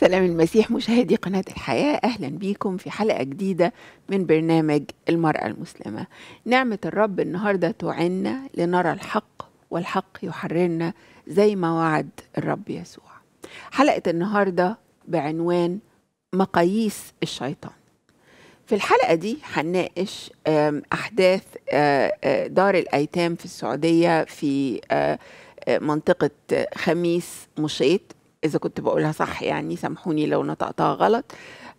سلام المسيح مشاهدي قناة الحياة أهلا بيكم في حلقة جديدة من برنامج المرأة المسلمة نعمة الرب النهاردة تعنا لنرى الحق والحق يحررنا زي ما وعد الرب يسوع حلقة النهاردة بعنوان مقاييس الشيطان في الحلقة دي هنناقش أحداث دار الأيتام في السعودية في منطقة خميس مشيط إذا كنت بقولها صح يعني سامحوني لو نطقتها غلط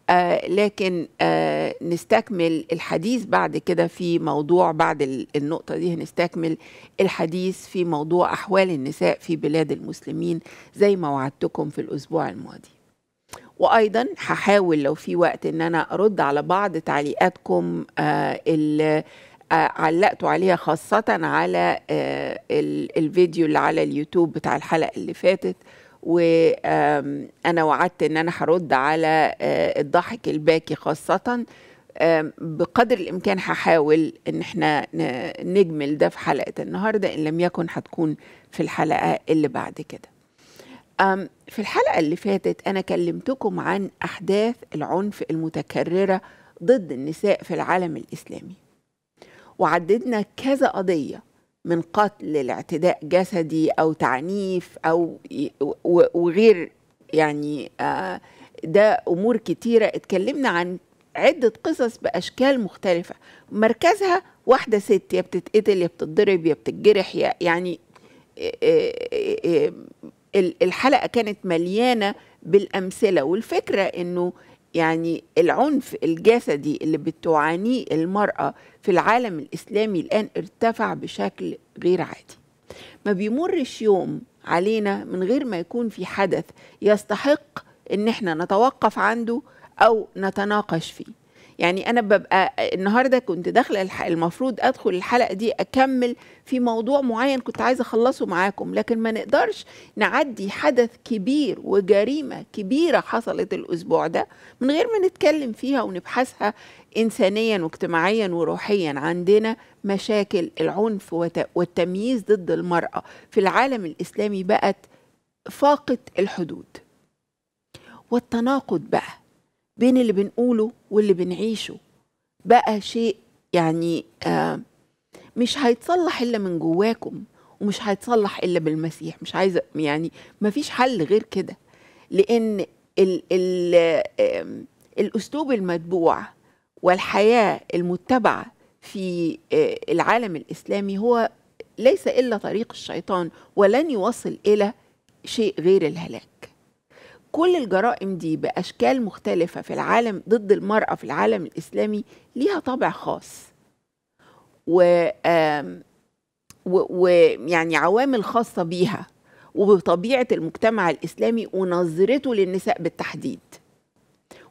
آه لكن آه نستكمل الحديث بعد كده في موضوع بعد النقطة دي هنستكمل الحديث في موضوع أحوال النساء في بلاد المسلمين زي ما وعدتكم في الأسبوع الماضي وأيضا هحاول لو في وقت إن أنا أرد على بعض تعليقاتكم آه اللي آه، علقتوا عليها خاصة على آه، الفيديو اللي على اليوتيوب بتاع الحلقة اللي فاتت وانا وعدت ان انا هرد على آه، الضحك الباكي خاصه بقدر الامكان هحاول ان احنا نجمل ده في حلقه النهارده ان لم يكن هتكون في الحلقه اللي بعد كده في الحلقه اللي فاتت انا كلمتكم عن احداث العنف المتكرره ضد النساء في العالم الاسلامي وعددنا كذا قضيه من قتل لاعتداء جسدي او تعنيف او وغير يعني آه، ده امور كتيره اتكلمنا عن عده قصص باشكال مختلفه مركزها واحده ست يا بتتقتل يا بتتضرب يا بتتجرح يا يعني آه، آه، الحلقه كانت مليانه بالامثله والفكره انه يعني العنف الجسدي اللي بتعانيه المرأة في العالم الإسلامي الآن ارتفع بشكل غير عادي ما بيمرش يوم علينا من غير ما يكون في حدث يستحق ان احنا نتوقف عنده او نتناقش فيه يعني انا ببقى النهارده كنت داخله المفروض ادخل الحلقه دي اكمل في موضوع معين كنت عايزه اخلصه معاكم لكن ما نقدرش نعدي حدث كبير وجريمه كبيره حصلت الاسبوع ده من غير ما نتكلم فيها ونبحثها انسانيا واجتماعيا وروحيا عندنا مشاكل العنف والتمييز ضد المراه في العالم الاسلامي بقت فاقت الحدود والتناقض بقى بين اللي بنقوله واللي بنعيشه بقى شيء يعني آه مش هيتصلح إلا من جواكم ومش هيتصلح إلا بالمسيح مش عايزة يعني مفيش حل غير كده لأن الـ الـ آه الأسلوب المتبوع والحياة المتبعة في آه العالم الإسلامي هو ليس إلا طريق الشيطان ولن يوصل إلى شيء غير الهلاك كل الجرائم دي بأشكال مختلفة في العالم ضد المرأة في العالم الإسلامي ليها طابع خاص ويعني عوامل خاصة بيها وبطبيعة المجتمع الإسلامي ونظرته للنساء بالتحديد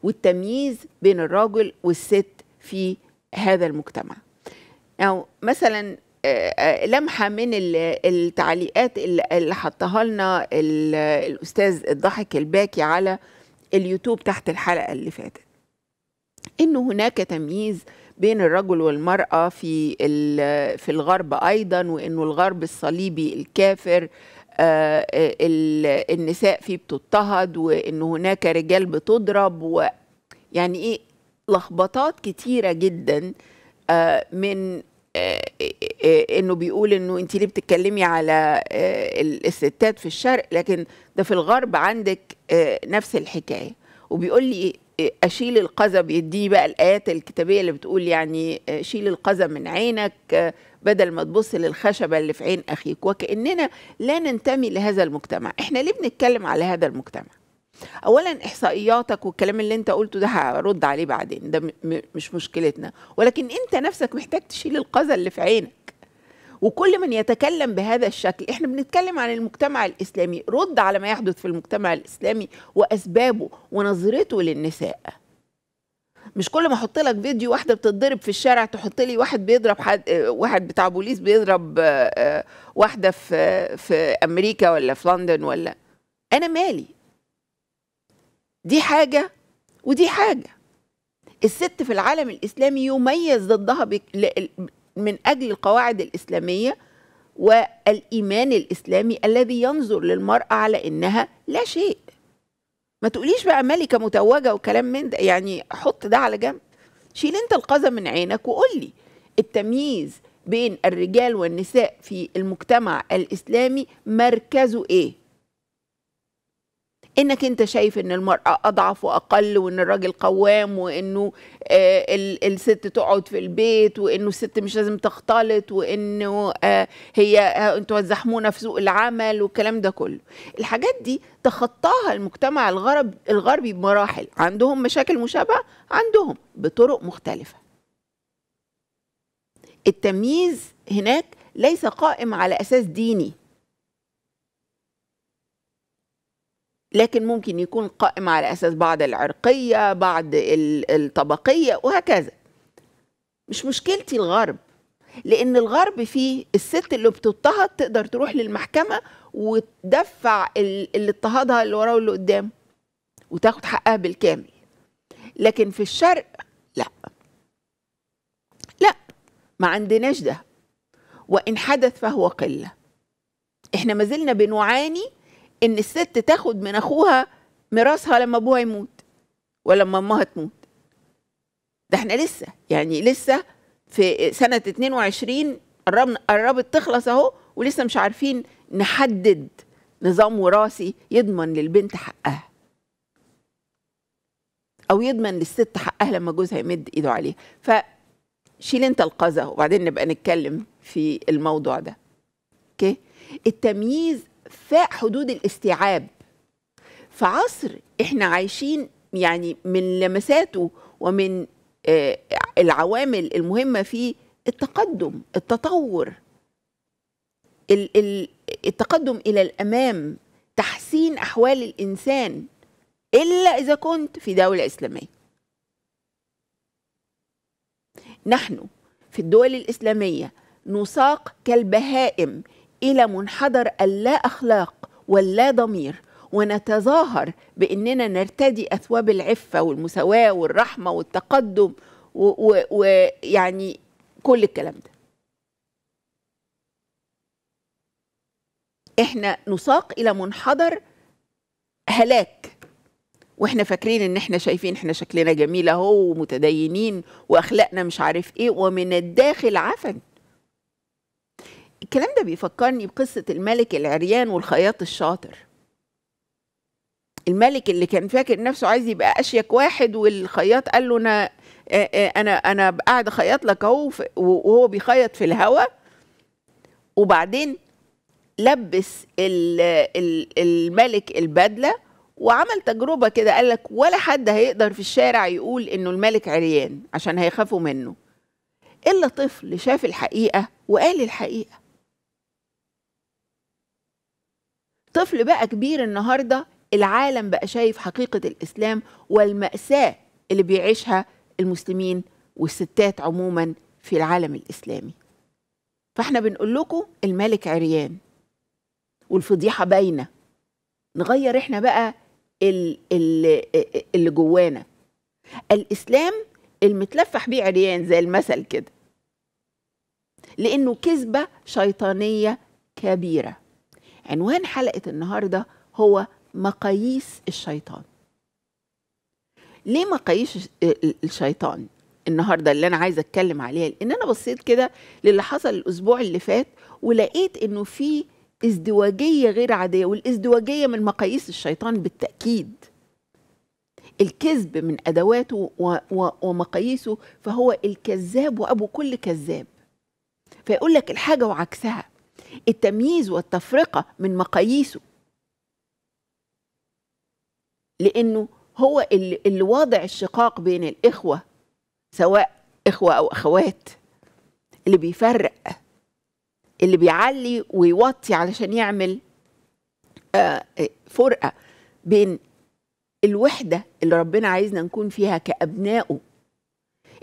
والتمييز بين الراجل والست في هذا المجتمع أو مثلا آه، آه، لمحه من التعليقات اللي حطها لنا الاستاذ الضحك الباكي على اليوتيوب تحت الحلقه اللي فاتت انه هناك تمييز بين الرجل والمراه في في الغرب ايضا وانه الغرب الصليبي الكافر آه، النساء فيه بتضطهد وان هناك رجال بتضرب و يعني ايه لخبطات كتيره جدا من آه، آه، آه، انه بيقول انه انت ليه بتتكلمي على الستات في الشرق لكن ده في الغرب عندك نفس الحكايه وبيقول لي اشيل القذب بيديه بقى الايات الكتابيه اللي بتقول يعني شيل القذب من عينك بدل ما تبص للخشبه اللي في عين اخيك وكاننا لا ننتمي لهذا المجتمع احنا ليه بنتكلم على هذا المجتمع اولا احصائياتك والكلام اللي انت قلته ده هرد عليه بعدين ده مش مشكلتنا ولكن انت نفسك محتاج تشيل القذى اللي في عينك وكل من يتكلم بهذا الشكل احنا بنتكلم عن المجتمع الاسلامي رد على ما يحدث في المجتمع الاسلامي واسبابه ونظرته للنساء مش كل ما احط لك فيديو واحده بتتضرب في الشارع تحط لي واحد بيضرب حد واحد بتاع بوليس بيضرب آه، آه، واحده في آه، في امريكا ولا في لندن ولا انا مالي دي حاجة ودي حاجة الست في العالم الإسلامي يميز ضدها من أجل القواعد الإسلامية والإيمان الإسلامي الذي ينظر للمرأة على إنها لا شيء ما تقوليش بقى ملكة متوجة وكلام من ده يعني حط ده على جنب شيل انت القذى من عينك وقولي التمييز بين الرجال والنساء في المجتمع الإسلامي مركزه إيه انك انت شايف ان المراه اضعف واقل وان الراجل قوام وانه آه الست تقعد في البيت وانه الست مش لازم تختلط وانه آه هي آه، انتوا هتزحمونا في سوق العمل والكلام ده كله الحاجات دي تخطاها المجتمع الغرب الغربي بمراحل عندهم مشاكل مشابهه عندهم بطرق مختلفه التمييز هناك ليس قائم على اساس ديني لكن ممكن يكون قائم على اساس بعض العرقيه بعض الطبقيه وهكذا مش مشكلتي الغرب لان الغرب فيه الست اللي بتضطهد تقدر تروح للمحكمه وتدفع اللي اضطهدها اللي وراه واللي قدامه وتاخد حقها بالكامل لكن في الشرق لا لا ما عندناش ده وان حدث فهو قله احنا ما زلنا بنعاني ان الست تاخد من اخوها ميراثها لما ابوها يموت ولما امها تموت ده احنا لسه يعني لسه في سنة 22 قربنا قربت تخلص اهو ولسه مش عارفين نحدد نظام وراثي يضمن للبنت حقها او يضمن للست حقها لما جوزها يمد ايده عليها فشيل انت القذى وبعدين نبقى نتكلم في الموضوع ده اوكي التمييز في حدود الاستيعاب في عصر احنا عايشين يعني من لمساته ومن آه، العوامل المهمة فيه التقدم التطور التقدم إلى الأمام تحسين أحوال الإنسان إلا إذا كنت في دولة إسلامية نحن في الدول الإسلامية نساق كالبهائم الى منحدر اللا اخلاق واللا ضمير ونتظاهر باننا نرتدي اثواب العفه والمساواه والرحمه والتقدم ويعني كل الكلام ده احنا نساق الى منحدر هلاك واحنا فاكرين ان احنا شايفين احنا شكلنا جميل اهو ومتدينين واخلاقنا مش عارف ايه ومن الداخل عفن الكلام ده بيفكرني بقصة الملك العريان والخياط الشاطر الملك اللي كان فاكر نفسه عايز يبقى أشيك واحد والخياط قال له أنا أنا أنا قاعد أخيط لك أهو وهو بيخيط في الهواء وبعدين لبس الملك البدلة وعمل تجربة كده قال لك ولا حد هيقدر في الشارع يقول إنه الملك عريان عشان هيخافوا منه إلا طفل شاف الحقيقة وقال الحقيقة طفل بقى كبير النهارده العالم بقى شايف حقيقه الاسلام والماساه اللي بيعيشها المسلمين والستات عموما في العالم الاسلامي فاحنا بنقول لكم الملك عريان والفضيحه باينه نغير احنا بقى اللي, اللي جوانا الاسلام المتلفح بيه عريان زي المثل كده لانه كذبه شيطانيه كبيره عنوان حلقة النهاردة هو مقاييس الشيطان ليه مقاييس آه، الشيطان النهاردة اللي أنا عايزة أتكلم عليها لأن أنا بصيت كده للي حصل الأسبوع اللي فات ولقيت إنه في ازدواجية غير عادية والازدواجية من مقاييس الشيطان بالتأكيد الكذب من أدواته ومقاييسه فهو الكذاب وأبو كل كذاب فيقول لك الحاجة وعكسها التمييز والتفرقة من مقاييسه لأنه هو اللي, واضع الشقاق بين الإخوة سواء إخوة أو أخوات اللي بيفرق اللي بيعلي ويوطي علشان يعمل آه، آه، فرقة بين الوحدة اللي ربنا عايزنا نكون فيها كأبنائه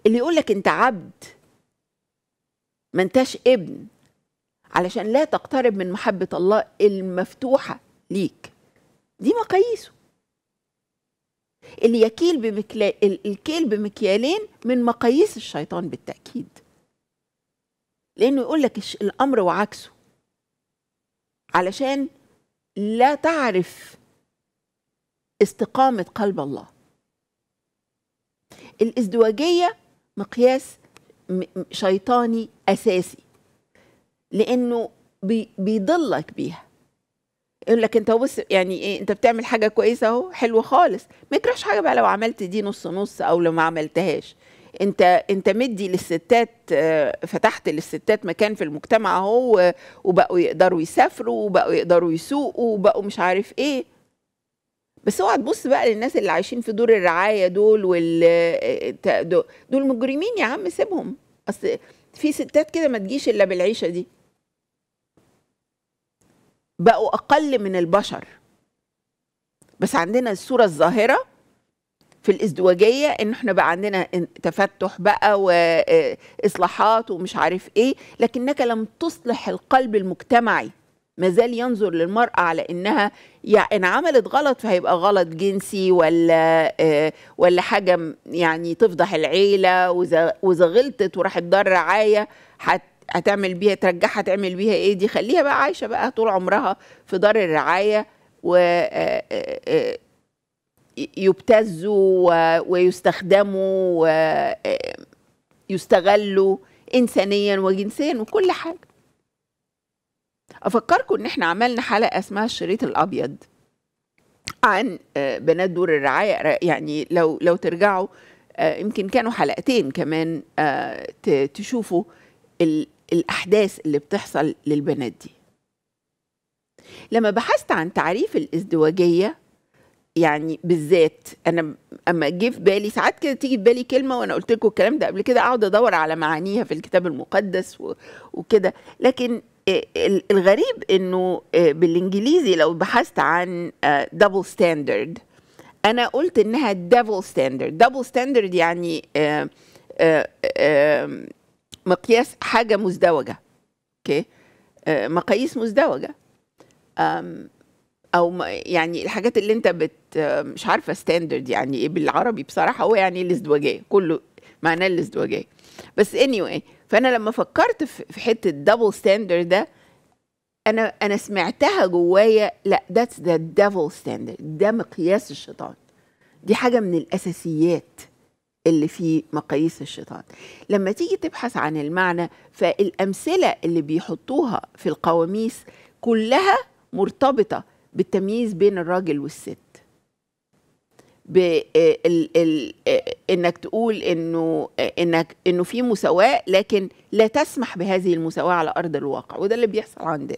اللي يقولك أنت عبد ما انتش ابن علشان لا تقترب من محبة الله المفتوحة ليك دي مقاييسه اللي يكيل بمكلا... الكيل بمكيالين من مقاييس الشيطان بالتأكيد لأنه يقول لك الأمر وعكسه علشان لا تعرف استقامة قلب الله الازدواجية مقياس شيطاني أساسي لانه بي بيضلك بيها يقول لك انت بص يعني ايه انت بتعمل حاجه كويسه اهو حلوه خالص ما يكرهش حاجه بقى لو عملت دي نص نص او لو ما عملتهاش انت انت مدي للستات آه، فتحت للستات مكان في المجتمع اهو وبقوا يقدروا يسافروا وبقوا يقدروا يسوقوا وبقوا مش عارف ايه بس اوعى تبص بقى للناس اللي عايشين في دور الرعايه دول وال آه، دول مجرمين يا عم سيبهم اصل في ستات كده ما تجيش الا بالعيشه دي بقوا أقل من البشر بس عندنا الصورة الظاهرة في الازدواجية ان احنا بقى عندنا تفتح بقى واصلاحات آه، ومش عارف ايه لكنك لم تصلح القلب المجتمعي ما زال ينظر للمرأة على انها يعني ان عملت غلط فهيبقى غلط جنسي ولا آه، ولا حاجة يعني تفضح العيلة واذا غلطت وراح تدار رعاية حتى هتعمل بيها ترجعها تعمل بيها ايه دي خليها بقى عايشه بقى طول عمرها في دار الرعايه و آه، آه، آه، يبتزوا ويستخدموا ويستغلوا انسانيا وجنسيا وكل حاجه افكركم ان احنا عملنا حلقه اسمها الشريط الابيض عن بنات دور الرعايه يعني لو لو ترجعوا يمكن كانوا حلقتين كمان تشوفوا الأحداث اللي بتحصل للبنات دي لما بحثت عن تعريف الازدواجية يعني بالذات انا اما جه في بالي ساعات كده تيجي في بالي كلمه وانا قلت لكم الكلام ده قبل كده اقعد ادور على معانيها في الكتاب المقدس وكده لكن آه، الغريب انه آه، بالانجليزي لو بحثت عن دبل آه، ستاندرد انا قلت انها دبل ستاندرد دبل ستاندرد يعني مقياس حاجه مزدوجه اوكي آه، مقاييس مزدوجه او يعني الحاجات اللي انت بت مش عارفه ستاندرد يعني ايه بالعربي بصراحه هو يعني الازدواجيه كله معناه الازدواجيه بس اني anyway فانا لما فكرت في حته دبل ستاندرد ده انا انا سمعتها جوايا لا ذاتس ذا ديفل ستاندرد ده مقياس الشيطان دي حاجه من الاساسيات اللي في مقاييس الشيطان لما تيجي تبحث عن المعنى فالأمثلة اللي بيحطوها في القواميس كلها مرتبطة بالتمييز بين الراجل والست انك تقول انه انك انه في مساواه لكن لا تسمح بهذه المساواه على ارض الواقع وده اللي بيحصل عندنا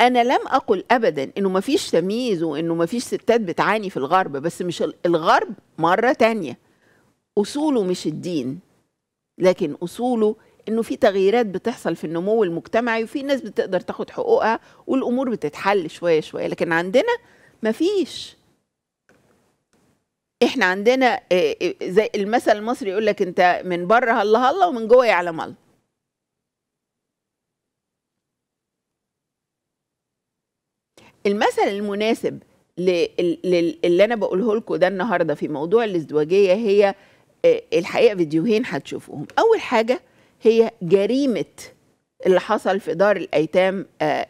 انا لم اقل ابدا انه مفيش تمييز وانه مفيش ستات بتعاني في الغرب بس مش الغرب مره تانية اصوله مش الدين لكن اصوله انه في تغييرات بتحصل في النمو المجتمعي وفي ناس بتقدر تاخد حقوقها والامور بتتحل شويه شويه لكن عندنا مفيش احنا عندنا زي المثل المصري يقول لك انت من بره الله الله ومن جوه يعلم الله المثل المناسب للي انا بقوله لكم ده النهارده في موضوع الازدواجيه هي آه، الحقيقه فيديوهين هتشوفوهم اول حاجه هي جريمه اللي حصل في دار الايتام آه،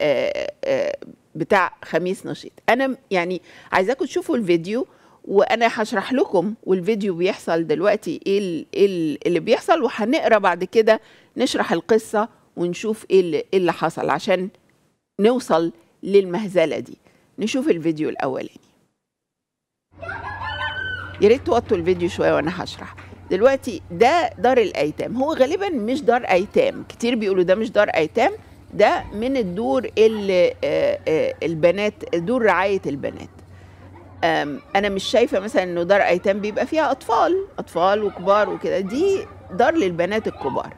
آه، بتاع خميس نشيط انا يعني عايزاكم تشوفوا الفيديو وانا هشرح لكم والفيديو بيحصل دلوقتي ايه, إيه اللي بيحصل وهنقرا بعد كده نشرح القصه ونشوف ايه اللي إيه حصل عشان نوصل للمهزله دي نشوف الفيديو الاولاني يا ريت توطوا الفيديو شويه وانا هشرح دلوقتي ده دار الايتام هو غالبا مش دار ايتام كتير بيقولوا ده مش دار ايتام ده من الدور اللي آه، آه، البنات دور رعايه البنات انا مش شايفه مثلا انه دار ايتام بيبقى فيها اطفال اطفال وكبار وكده دي دار للبنات الكبار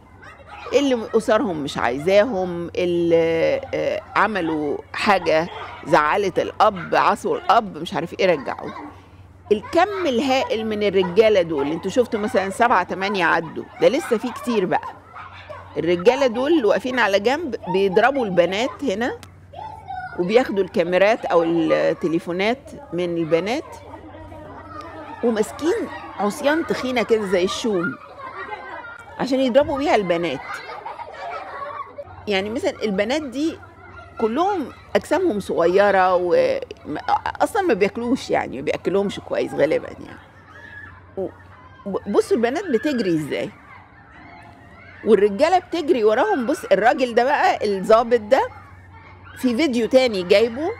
اللي أسرهم مش عايزاهم اللي آه، عملوا حاجة زعلت الأب عصوا الأب مش عارف إيه رجعوا الكم الهائل من الرجالة دول انتوا شفتوا مثلا سبعة تمانية عدوا ده لسه في كتير بقى الرجالة دول واقفين على جنب بيضربوا البنات هنا وبياخدوا الكاميرات أو التليفونات من البنات وماسكين عصيان تخينة كده زي الشوم عشان يضربوا بيها البنات يعني مثلا البنات دي كلهم اجسامهم صغيره واصلا ما بياكلوش يعني ما بياكلهمش كويس غالبا يعني بصوا البنات بتجري ازاي والرجاله بتجري وراهم بص الراجل ده بقى الظابط ده في فيديو تاني جايبه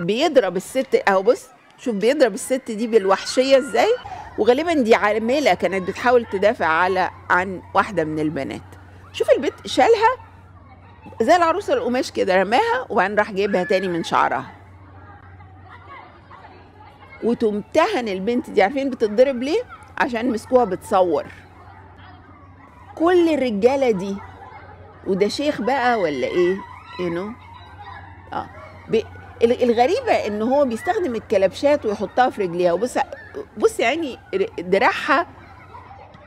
بيضرب الست اهو بص شوف بيضرب الست دي بالوحشيه ازاي وغالبا دي عامله كانت بتحاول تدافع على عن واحده من البنات شوف البيت شالها زي العروسه القماش كده رماها وبعدين راح جايبها تاني من شعرها وتمتهن البنت دي عارفين بتتضرب ليه عشان مسكوها بتصور كل الرجاله دي وده شيخ بقى ولا ايه يو you know? اه الغريبه ان هو بيستخدم الكلبشات ويحطها في رجليها وبص بص عيني دراعها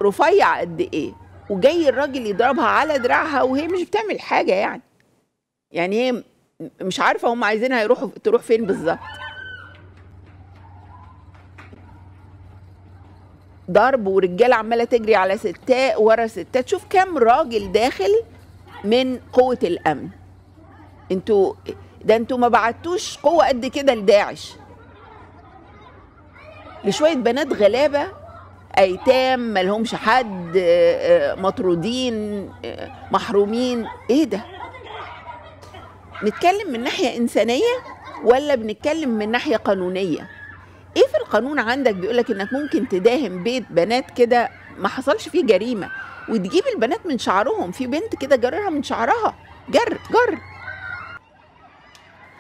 رفيع قد ايه وجاي الراجل يضربها على دراعها وهي مش بتعمل حاجه يعني يعني هي مش عارفه هم عايزينها يروحوا تروح فين بالظبط ضرب ورجاله عماله تجري على ستات ورا ستات شوف كام راجل داخل من قوه الامن انتوا ده انتوا ما بعتوش قوه قد كده لداعش لشويه بنات غلابه ايتام ملهمش حد آه، آه، مطرودين آه، محرومين ايه ده نتكلم من ناحيه انسانيه ولا بنتكلم من ناحيه قانونيه ايه في القانون عندك بيقولك انك ممكن تداهم بيت بنات كده ما حصلش فيه جريمه وتجيب البنات من شعرهم في بنت كده جررها من شعرها جر جر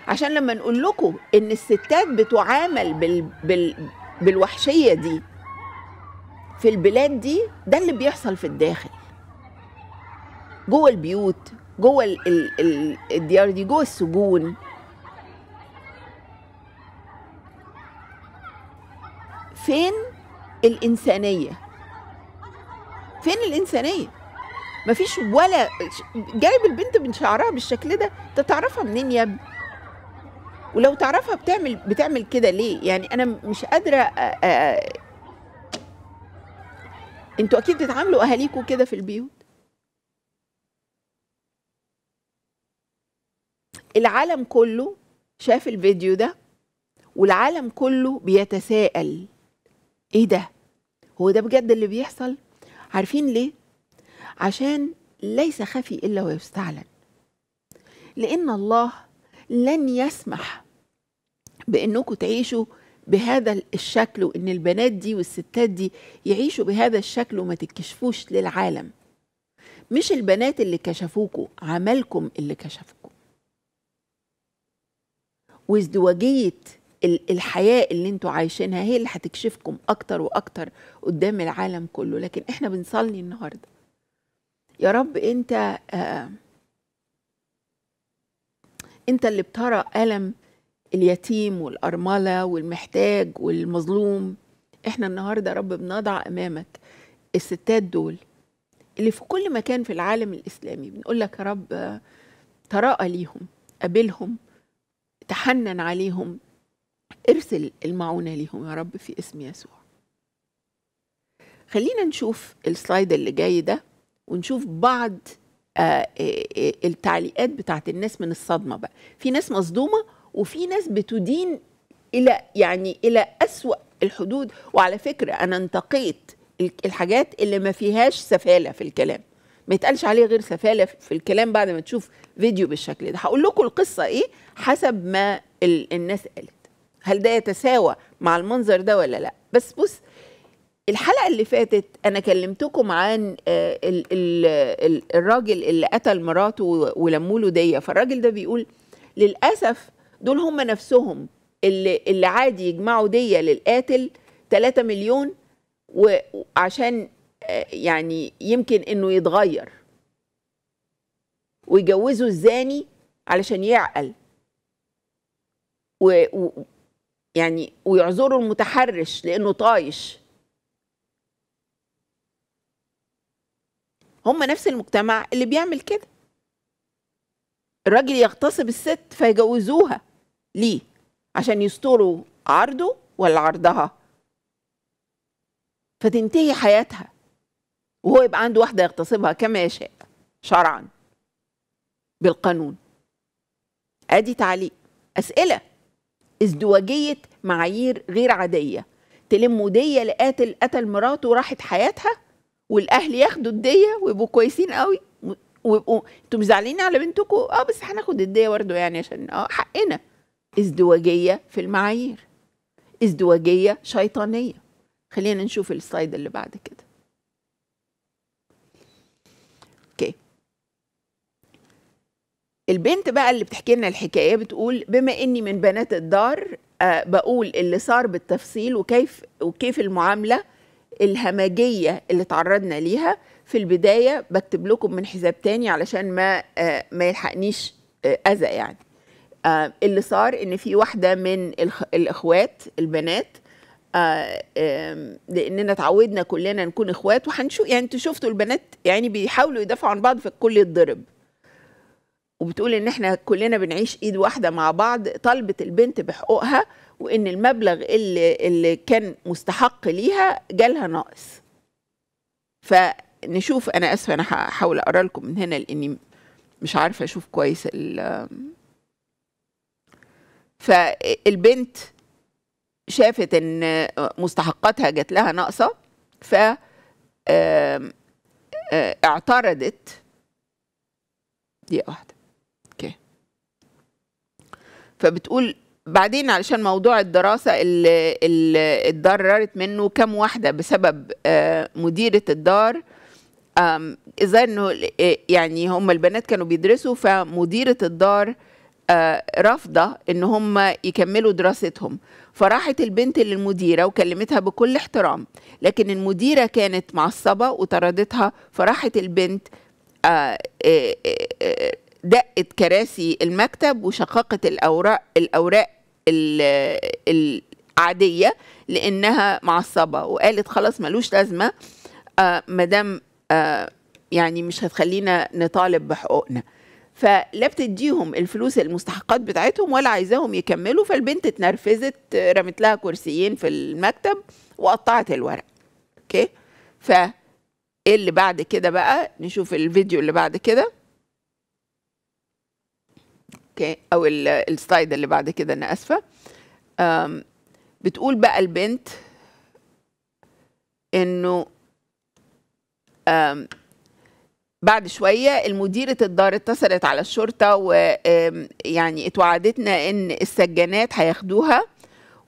عشان لما نقول لكم ان الستات بتعامل بال, بال بالوحشيه دي في البلاد دي ده اللي بيحصل في الداخل جوه البيوت جوه ال ال الديار دي جوه السجون فين الانسانيه فين الانسانيه مفيش ولا جايب البنت من شعرها بالشكل ده انت تعرفها منين يا ابني ولو تعرفها بتعمل بتعمل كده ليه يعني انا مش قادره أ... انتوا اكيد بتتعاملوا اهاليكوا كده في البيوت العالم كله شاف الفيديو ده والعالم كله بيتساءل ايه ده هو ده بجد اللي بيحصل عارفين ليه عشان ليس خفي الا ويستعلن لان الله لن يسمح بانكم تعيشوا بهذا الشكل وان البنات دي والستات دي يعيشوا بهذا الشكل وما تتكشفوش للعالم مش البنات اللي كشفوكوا عملكم اللي كشفكم وازدواجيه الحياه اللي انتوا عايشينها هي اللي هتكشفكم اكتر واكتر قدام العالم كله لكن احنا بنصلي النهارده يا رب انت آه انت اللي بترى الم اليتيم والأرملة والمحتاج والمظلوم احنا النهاردة رب بنضع أمامك الستات دول اللي في كل مكان في العالم الإسلامي بنقول لك يا رب تراءى ليهم قابلهم تحنن عليهم ارسل المعونة ليهم يا رب في اسم يسوع خلينا نشوف السلايد اللي جاي ده ونشوف بعض آه، آه، آه، التعليقات بتاعت الناس من الصدمة بقى في ناس مصدومة وفي ناس بتدين الى يعني الى اسوا الحدود وعلى فكره انا انتقيت الحاجات اللي ما فيهاش سفاله في الكلام ما يتقالش عليه غير سفاله في الكلام بعد ما تشوف فيديو بالشكل ده هقول لكم القصه ايه حسب ما الناس قالت هل ده يتساوى مع المنظر ده ولا لا بس بص الحلقه اللي فاتت انا كلمتكم عن آه، الراجل اللي قتل مراته ولموا له ديه فالراجل ده بيقول للاسف دول هم نفسهم اللي اللي عادي يجمعوا ديه للقاتل 3 مليون وعشان آه، يعني يمكن انه يتغير ويجوزوا الزاني علشان يعقل و, يعني ويعذروا المتحرش لانه طايش هم نفس المجتمع اللي بيعمل كده الراجل يغتصب الست فيجوزوها ليه عشان يستروا عرضه ولا عرضها فتنتهي حياتها وهو يبقى عنده واحدة يغتصبها كما يشاء شرعا بالقانون ادي تعليق اسئلة ازدواجية معايير غير عادية تلموا دية لقاتل قتل مراته وراحت حياتها والاهل ياخدوا الدية ويبقوا كويسين قوي ويبقوا انتوا مزعلين على بنتكم اه بس هناخد الدية برضه يعني عشان اه حقنا ازدواجيه في المعايير ازدواجيه شيطانيه خلينا نشوف السلايد اللي بعد كده اوكي البنت بقى اللي بتحكي لنا الحكايه بتقول بما اني من بنات الدار أه بقول اللي صار بالتفصيل وكيف وكيف المعامله الهمجيه اللي تعرضنا ليها في البدايه بكتب لكم من حساب تاني علشان ما أه ما يلحقنيش آه، اذى يعني آه اللي صار ان في واحده من الاخوات البنات آه لاننا اتعودنا كلنا نكون اخوات وهنشوف يعني انتوا شفتوا البنات يعني بيحاولوا يدافعوا عن بعض فالكل يتضرب وبتقول ان احنا كلنا بنعيش ايد واحده مع بعض طلبت البنت بحقوقها وان المبلغ اللي اللي كان مستحق ليها جالها ناقص فنشوف انا اسفه انا هحاول اقرا لكم من هنا لاني مش عارفه اشوف كويس ال فالبنت شافت ان مستحقاتها جات لها ناقصه ف اعترضت دي واحده اوكي فبتقول بعدين علشان موضوع الدراسه اللي, اللي اتضررت منه كم واحده بسبب مديره الدار ازاي انه يعني هم البنات كانوا بيدرسوا فمديره الدار آه، رافضه ان هم يكملوا دراستهم فراحت البنت للمديره وكلمتها بكل احترام لكن المديره كانت معصبه وطردتها فراحت البنت آه، آه، دقت كراسي المكتب وشققت الاوراق الاوراق العاديه لانها معصبه وقالت خلاص ملوش لازمه مدام يعني مش هتخلينا نطالب بحقوقنا فلا بتديهم الفلوس المستحقات بتاعتهم ولا عايزاهم يكملوا فالبنت اتنرفزت رمت لها كرسيين في المكتب وقطعت الورق اوكي ف إيه اللي بعد كده بقى نشوف الفيديو اللي بعد كده اوكي او السلايد اللي بعد كده انا اسفه بتقول بقى البنت انه بعد شويه المديره الدار اتصلت على الشرطه ويعني اتوعدتنا ان السجانات هياخدوها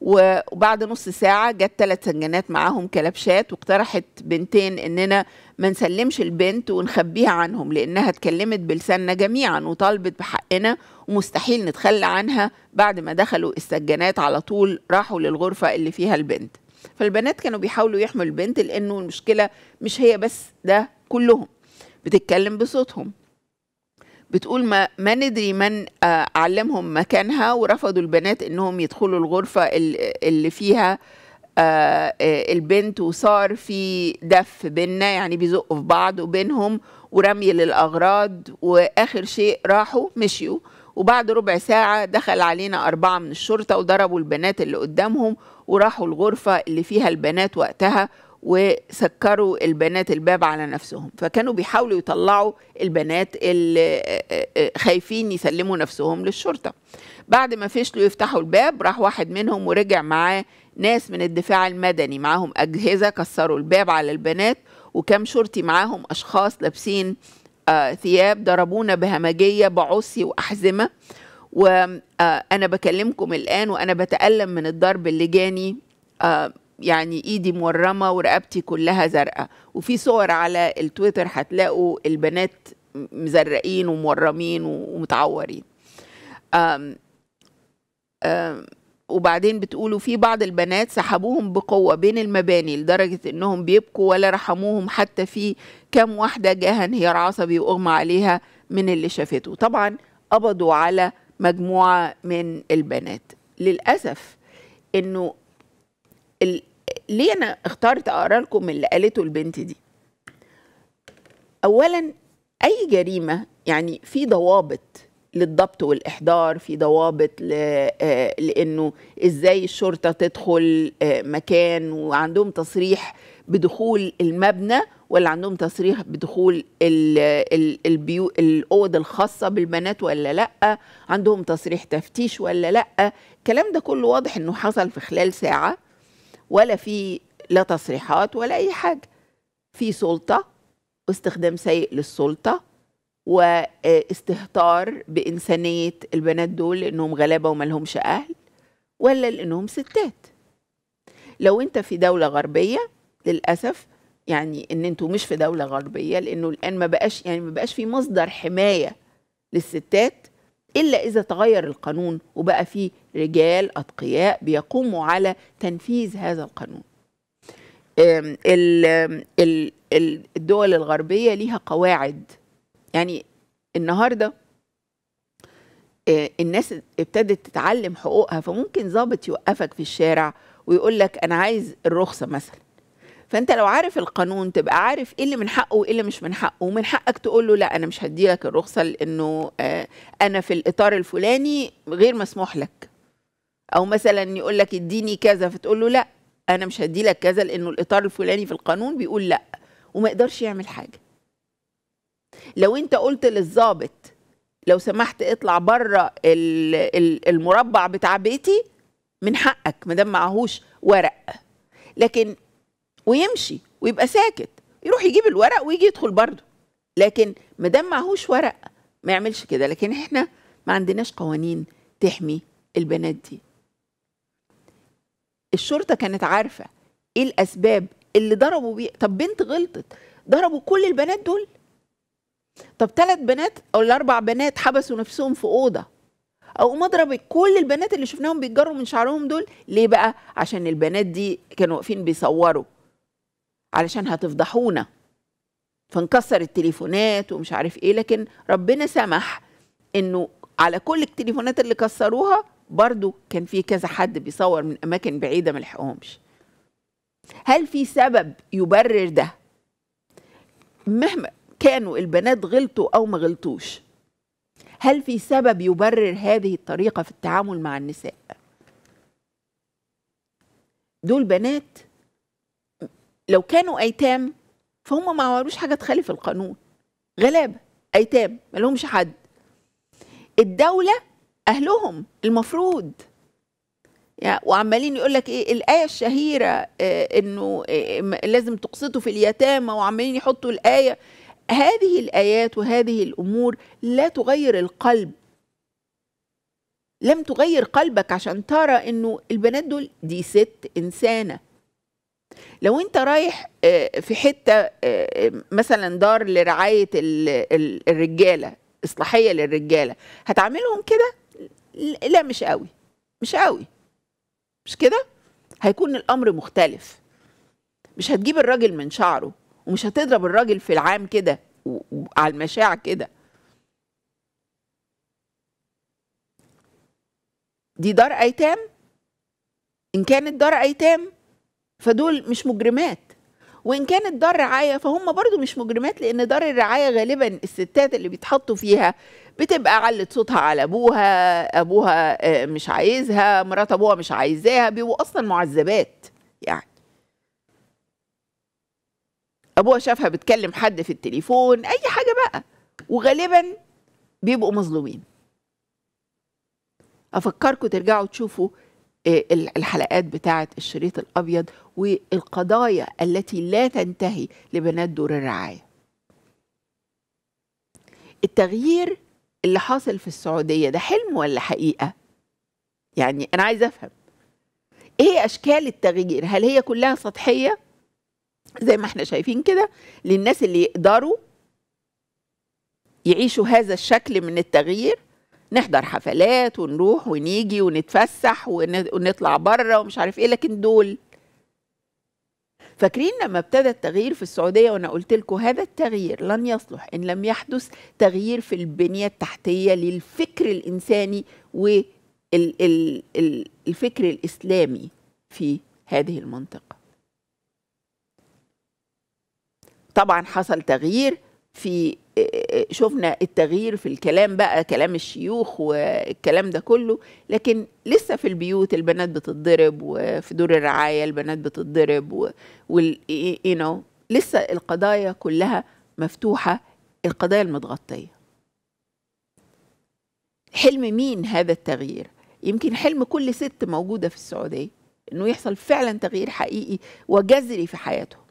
وبعد نص ساعة جت ثلاث سجانات معاهم كلبشات واقترحت بنتين إننا ما نسلمش البنت ونخبيها عنهم لأنها اتكلمت بلساننا جميعا وطالبت بحقنا ومستحيل نتخلى عنها بعد ما دخلوا السجانات على طول راحوا للغرفة اللي فيها البنت فالبنات كانوا بيحاولوا يحموا البنت لأنه المشكلة مش هي بس ده كلهم بتتكلم بصوتهم بتقول ما, ما ندري من آه، علمهم مكانها ورفضوا البنات انهم يدخلوا الغرفه اللي فيها آه، آه، البنت وصار في دف بينا يعني بيزقوا في بعض وبينهم ورمي للاغراض واخر شيء راحوا مشيوا وبعد ربع ساعة دخل علينا أربعة من الشرطة وضربوا البنات اللي قدامهم وراحوا الغرفة اللي فيها البنات وقتها وسكروا البنات الباب على نفسهم فكانوا بيحاولوا يطلعوا البنات اللي آه، آه، آه، خايفين يسلموا نفسهم للشرطة بعد ما فشلوا يفتحوا الباب راح واحد منهم ورجع معاه ناس من الدفاع المدني معاهم أجهزة كسروا الباب على البنات وكم شرطي معاهم أشخاص لابسين ثياب ضربونا بهمجية بعصي وأحزمة وأنا بكلمكم الآن وأنا بتألم من الضرب اللي جاني يعني ايدي مورمه ورقبتي كلها زرقاء وفي صور على التويتر هتلاقوا البنات مزرقين ومورمين ومتعورين أم أم وبعدين بتقولوا في بعض البنات سحبوهم بقوه بين المباني لدرجه انهم بيبكوا ولا رحموهم حتى في كام واحده جاها انهيار عصبي واغمى عليها من اللي شافته طبعا قبضوا على مجموعه من البنات للاسف انه ليه انا اخترت اقرا لكم اللي قالته البنت دي اولا اي جريمه يعني في ضوابط للضبط والاحضار في ضوابط آه، لانه ازاي الشرطه تدخل آه، مكان وعندهم تصريح بدخول المبنى ولا عندهم تصريح بدخول البيو الاوض الخاصه بالبنات ولا لا عندهم تصريح تفتيش ولا لا الكلام ده كله واضح انه حصل في خلال ساعه ولا في لا تصريحات ولا اي حاجه في سلطه واستخدام سيء للسلطه واستهتار بانسانيه البنات دول لانهم غلابه لهمش اهل ولا لانهم ستات لو انت في دوله غربيه للاسف يعني ان انتوا مش في دوله غربيه لانه الان ما بقاش يعني ما بقاش في مصدر حمايه للستات الا اذا تغير القانون وبقى فيه رجال أتقياء بيقوموا على تنفيذ هذا القانون الدول الغربية ليها قواعد يعني النهاردة آه، الناس ابتدت تتعلم حقوقها فممكن ظابط يوقفك في الشارع ويقول لك أنا عايز الرخصة مثلا فانت لو عارف القانون تبقى عارف ايه اللي من حقه وايه اللي مش من حقه ومن حقك تقول له لا انا مش هدي لك الرخصه لانه آه، انا في الاطار الفلاني غير مسموح لك او مثلا يقول لك اديني كذا فتقول له لا انا مش هدي لك كذا لانه الاطار الفلاني في القانون بيقول لا وما يقدرش يعمل حاجه لو انت قلت للظابط لو سمحت اطلع بره المربع بتاع بيتي من حقك ما دام معهوش ورق لكن ويمشي ويبقى ساكت يروح يجيب الورق ويجي يدخل برضه لكن ما دام معهوش ورق ما يعملش كده لكن احنا ما عندناش قوانين تحمي البنات دي الشرطه كانت عارفه ايه الاسباب اللي ضربوا بيه طب بنت غلطت ضربوا كل البنات دول طب ثلاث بنات او الاربع بنات حبسوا نفسهم في اوضه او مضرب كل البنات اللي شفناهم بيتجروا من شعرهم دول ليه بقى عشان البنات دي كانوا واقفين بيصوروا علشان هتفضحونا فانكسر التليفونات ومش عارف ايه لكن ربنا سمح انه على كل التليفونات اللي كسروها برضو كان في كذا حد بيصور من اماكن بعيده ما لحقهمش هل في سبب يبرر ده مهما كانوا البنات غلطوا او ما غلطوش هل في سبب يبرر هذه الطريقه في التعامل مع النساء دول بنات لو كانوا ايتام فهم ما عملوش حاجه تخالف القانون غلابه ايتام ما لهمش حد الدوله اهلهم المفروض يعني وعمالين يقول لك ايه الايه الشهيره إيه انه إيه لازم تقسطوا في اليتامى وعمالين يحطوا الايه هذه الايات وهذه الامور لا تغير القلب لم تغير قلبك عشان ترى انه البنات دول دي ست انسانه لو انت رايح آه، في حته آه، مثلا دار لرعايه الرجاله اصلاحيه للرجاله هتعاملهم كده لا مش قوي مش قوي مش كده هيكون الامر مختلف مش هتجيب الراجل من شعره ومش هتضرب الراجل في العام كده وعلى المشاع كده دي دار ايتام ان كانت دار ايتام فدول مش مجرمات وان كانت دار رعايه فهم برضو مش مجرمات لان دار الرعايه غالبا الستات اللي بيتحطوا فيها بتبقى علت صوتها على ابوها ابوها آه، مش عايزها مرات ابوها مش عايزاها بيبقوا اصلا معذبات يعني ابوها شافها بتكلم حد في التليفون اي حاجه بقى وغالبا بيبقوا مظلومين افكركم ترجعوا تشوفوا آه، الحلقات بتاعه الشريط الابيض والقضايا التي لا تنتهي لبنات دور الرعايه التغيير اللي حاصل في السعودية ده حلم ولا حقيقة؟ يعني أنا عايزة أفهم إيه أشكال التغيير؟ هل هي كلها سطحية زي ما إحنا شايفين كده للناس اللي يقدروا يعيشوا هذا الشكل من التغيير نحضر حفلات ونروح ونيجي ونتفسح ونطلع بره ومش عارف ايه لكن دول فاكرين لما ابتدى التغيير في السعوديه وانا قلت لكم هذا التغيير لن يصلح ان لم يحدث تغيير في البنيه التحتيه للفكر الانساني والفكر الاسلامي في هذه المنطقه طبعا حصل تغيير في شفنا التغيير في الكلام بقى كلام الشيوخ والكلام ده كله لكن لسه في البيوت البنات بتتضرب وفي دور الرعاية البنات بتتضرب و... وال you know لسه القضايا كلها مفتوحة القضايا المتغطية حلم مين هذا التغيير يمكن حلم كل ست موجودة في السعودية انه يحصل فعلا تغيير حقيقي وجذري في حياتهم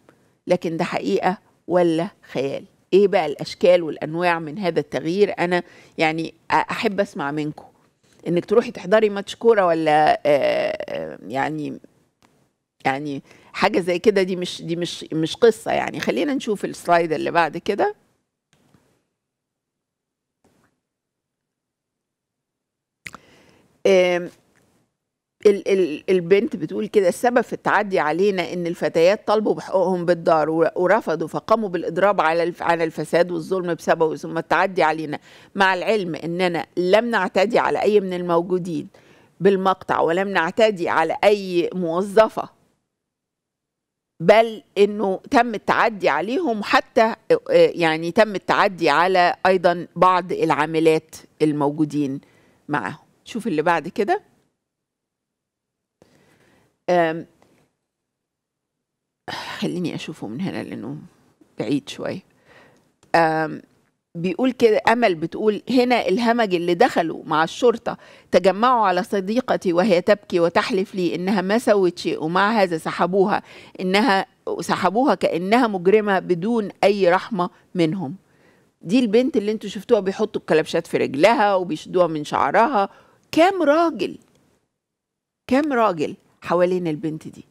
لكن ده حقيقة ولا خيال ايه بقى الاشكال والانواع من هذا التغيير انا يعني احب اسمع منكم انك تروحي تحضري ماتش كوره ولا آه، آه، يعني يعني حاجه زي كده دي مش دي مش مش قصه يعني خلينا نشوف السلايد اللي بعد كده ال ال البنت بتقول كده السبب في التعدي علينا ان الفتيات طالبوا بحقوقهم بالدار ورفضوا فقاموا بالاضراب على على الفساد والظلم بسببه ثم التعدي علينا مع العلم اننا لم نعتدي على اي من الموجودين بالمقطع ولم نعتدي على اي موظفه بل انه تم التعدي عليهم حتى يعني تم التعدي على ايضا بعض العاملات الموجودين معاهم شوف اللي بعد كده خليني أشوفه من هنا لأنه بعيد شوي بيقول كده أمل بتقول هنا الهمج اللي دخلوا مع الشرطة تجمعوا على صديقتي وهي تبكي وتحلف لي إنها ما سوت شيء ومع هذا سحبوها إنها سحبوها كأنها مجرمة بدون أي رحمة منهم دي البنت اللي انتوا شفتوها بيحطوا الكلبشات في رجلها وبيشدوها من شعرها كام راجل كام راجل حوالين البنت دي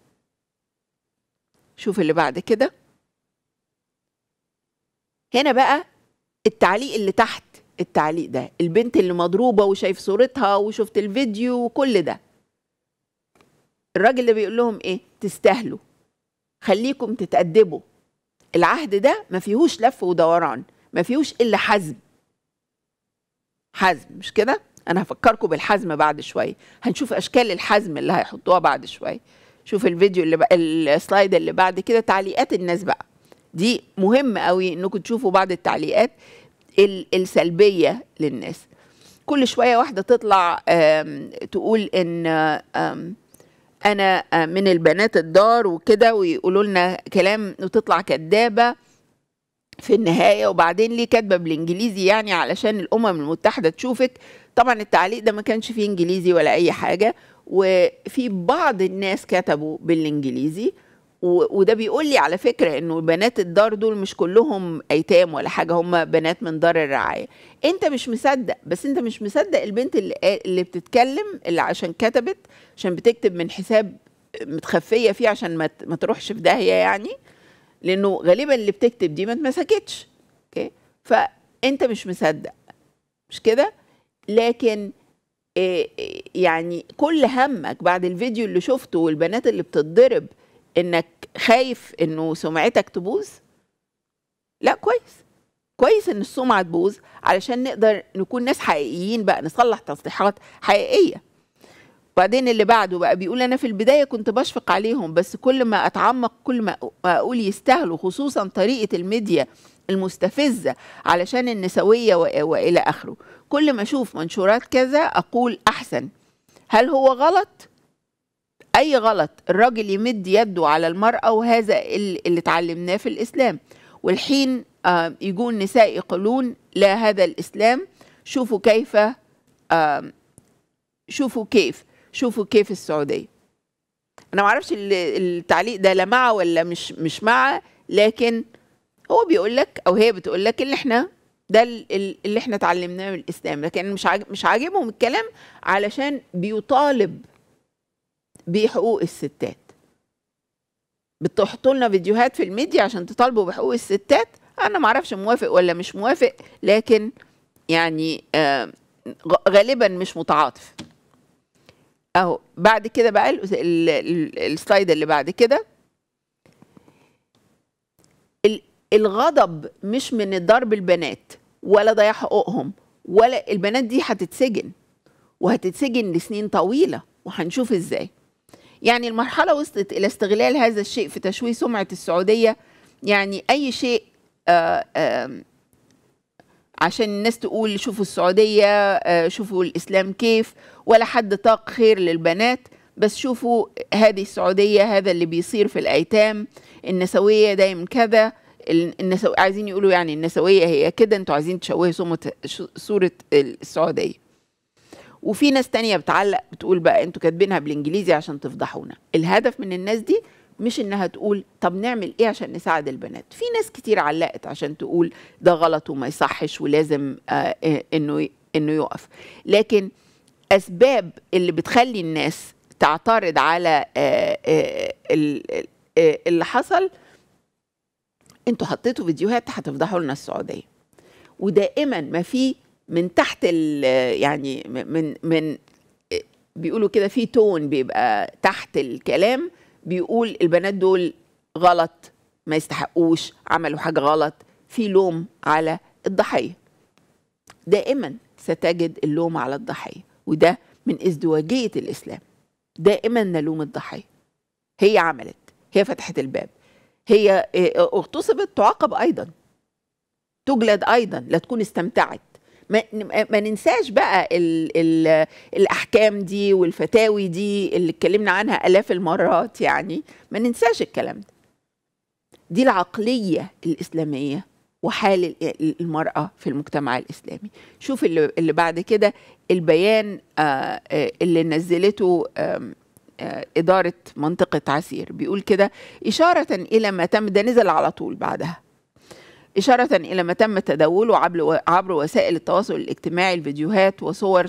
شوف اللي بعد كده هنا بقى التعليق اللي تحت التعليق ده البنت اللي مضروبه وشايف صورتها وشفت الفيديو وكل ده الراجل اللي بيقول لهم ايه تستاهلوا خليكم تتأدبوا العهد ده ما فيهوش لف ودوران ما فيهوش الا حزم حزم مش كده انا هفكركم بالحزم بعد شويه هنشوف اشكال الحزم اللي هيحطوها بعد شويه شوف الفيديو اللي بقى السلايد اللي بعد كده تعليقات الناس بقى دي مهم قوي انكم تشوفوا بعض التعليقات السلبيه للناس كل شويه واحده تطلع تقول ان انا من البنات الدار وكده ويقولوا لنا كلام وتطلع كدابه في النهاية وبعدين ليه كاتبة بالإنجليزي يعني علشان الأمم المتحدة تشوفك طبعا التعليق ده ما كانش فيه إنجليزي ولا أي حاجة وفي بعض الناس كتبوا بالإنجليزي وده بيقول لي على فكرة إنه بنات الدار دول مش كلهم أيتام ولا حاجة هم بنات من دار الرعاية أنت مش مصدق بس أنت مش مصدق البنت اللي, اللي بتتكلم اللي عشان كتبت عشان بتكتب من حساب متخفية فيه عشان ما تروحش في داهية يعني لانه غالبا اللي بتكتب دي ما اتمسكتش اوكي فانت مش مصدق مش كده لكن آه، آه، يعني كل همك بعد الفيديو اللي شفته والبنات اللي بتتضرب انك خايف انه سمعتك تبوظ لا كويس كويس ان السمعه تبوظ علشان نقدر نكون ناس حقيقيين بقى نصلح تصليحات حقيقيه وبعدين اللي بعده بقى بيقول انا في البدايه كنت بشفق عليهم بس كل ما اتعمق كل ما اقول يستاهلوا خصوصا طريقه الميديا المستفزه علشان النسويه والى اخره كل ما اشوف منشورات كذا اقول احسن هل هو غلط اي غلط الراجل يمد يده على المراه وهذا اللي اتعلمناه في الاسلام والحين آه، يجون النساء يقولون لا هذا الاسلام شوفوا كيف شوفوا كيف شوفوا كيف السعوديه انا ما اعرفش التعليق ده لا مع ولا مش مش مع لكن هو بيقول لك او هي بتقول لك ان احنا ده اللي احنا اتعلمناه من الاسلام لكن مش عاجب مش عاجبهم الكلام علشان بيطالب بحقوق الستات بتحطوا لنا فيديوهات في الميديا عشان تطالبوا بحقوق الستات انا ما اعرفش موافق ولا مش موافق لكن يعني آه غالبا مش متعاطف اهو بعد كده بقى السلايد اللي بعد كده الغضب مش من ضرب البنات ولا ضياع حقوقهم ولا البنات دي هتتسجن وهتتسجن لسنين طويله وهنشوف ازاي يعني المرحله وصلت الى استغلال هذا الشيء في تشويه سمعه السعوديه يعني اي شيء آآ آه، آآ عشان الناس تقول شوفوا السعودية آه، شوفوا الإسلام كيف ولا حد طاق خير للبنات بس شوفوا هذه السعودية هذا اللي بيصير في الأيتام النسوية دايما كذا النسو... عايزين يقولوا يعني النسوية هي كده انتوا عايزين تشوهوا صومة صورة السعودية وفي ناس تانية بتعلق بتقول بقى انتوا كاتبينها بالانجليزي عشان تفضحونا الهدف من الناس دي مش انها تقول طب نعمل ايه عشان نساعد البنات في ناس كتير علقت عشان تقول ده غلط وما يصحش ولازم آه، آه، انه انه يقف لكن اسباب اللي بتخلي الناس تعترض على آه، اللي حصل انتوا حطيتوا فيديوهات هتفضحوا لنا السعوديه ودائما ما في من تحت يعني من من بيقولوا كده في تون بيبقى تحت الكلام بيقول البنات دول غلط ما يستحقوش عملوا حاجه غلط في لوم على الضحيه دائما ستجد اللوم على الضحيه وده من ازدواجيه الاسلام دائما نلوم الضحيه هي عملت هي فتحت الباب هي اه، اه، اغتصبت تعاقب ايضا تجلد ايضا لا تكون استمتعت ما, ما ننساش بقى الـ الـ الاحكام دي والفتاوي دي اللي اتكلمنا عنها الاف المرات يعني ما ننساش الكلام ده دي العقليه الاسلاميه وحال المرأة في المجتمع الإسلامي شوف اللي بعد كده البيان آه، آه، اللي نزلته آه، إدارة منطقة عسير بيقول كده إشارة إلى ما تم ده نزل على طول بعدها إشارة إلى ما تم تداوله عبر وسائل التواصل الاجتماعي الفيديوهات وصور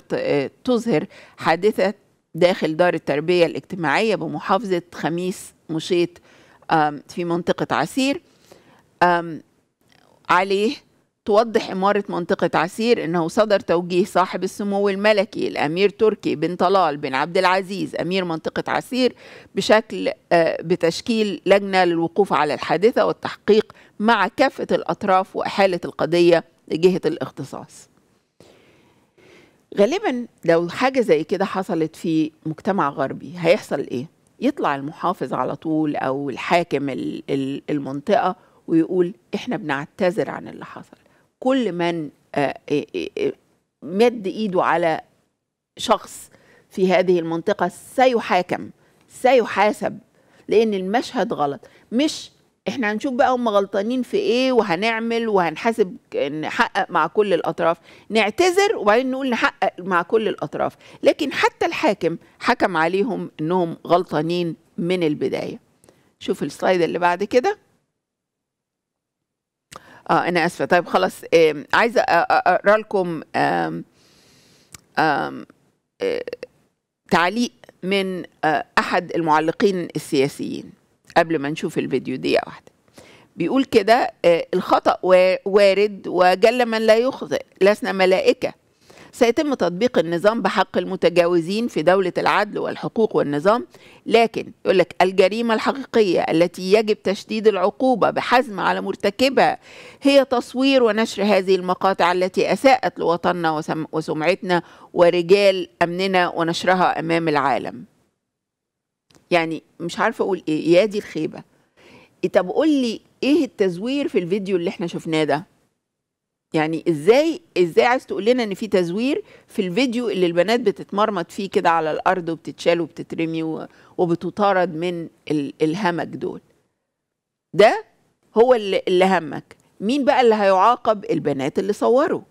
تظهر حادثة داخل دار التربية الاجتماعية بمحافظة خميس مشيط في منطقة عسير عليه توضح إمارة منطقة عسير أنه صدر توجيه صاحب السمو الملكي الأمير تركي بن طلال بن عبد العزيز أمير منطقة عسير بشكل آه، بتشكيل لجنة للوقوف على الحادثة والتحقيق مع كافة الأطراف وأحالة القضية لجهة الاختصاص غالبا لو حاجة زي كده حصلت في مجتمع غربي هيحصل إيه؟ يطلع المحافظ على طول أو الحاكم المنطقة ويقول إحنا بنعتذر عن اللي حصل كل من آه، آه، آه، مد إيده على شخص في هذه المنطقة سيحاكم سيحاسب لأن المشهد غلط مش احنا هنشوف بقى هم غلطانين في ايه وهنعمل وهنحاسب نحقق مع كل الاطراف نعتذر وبعدين نقول نحقق مع كل الاطراف لكن حتى الحاكم حكم عليهم انهم غلطانين من البدايه شوف السلايد اللي بعد كده اه انا اسفه طيب خلاص آه عايزه اقرا لكم آه آه تعليق من آه، احد المعلقين السياسيين قبل ما نشوف الفيديو دقيقة واحدة بيقول كده آه، الخطأ وارد وجل من لا يخطئ لسنا ملائكة سيتم تطبيق النظام بحق المتجاوزين في دولة العدل والحقوق والنظام لكن يقول لك الجريمة الحقيقية التي يجب تشديد العقوبة بحزم على مرتكبها هي تصوير ونشر هذه المقاطع التي أساءت لوطننا وسمعتنا ورجال أمننا ونشرها أمام العالم يعني مش عارفه اقول ايه يا دي الخيبه إيه، طب قول لي ايه التزوير في الفيديو اللي احنا شفناه ده يعني ازاي ازاي عايز تقول لنا ان في تزوير في الفيديو اللي البنات بتتمرمط فيه كده على الارض وبتتشال وبتترمي وبتطارد من الهمج دول ده هو اللي, اللي همك مين بقى اللي هيعاقب البنات اللي صوروا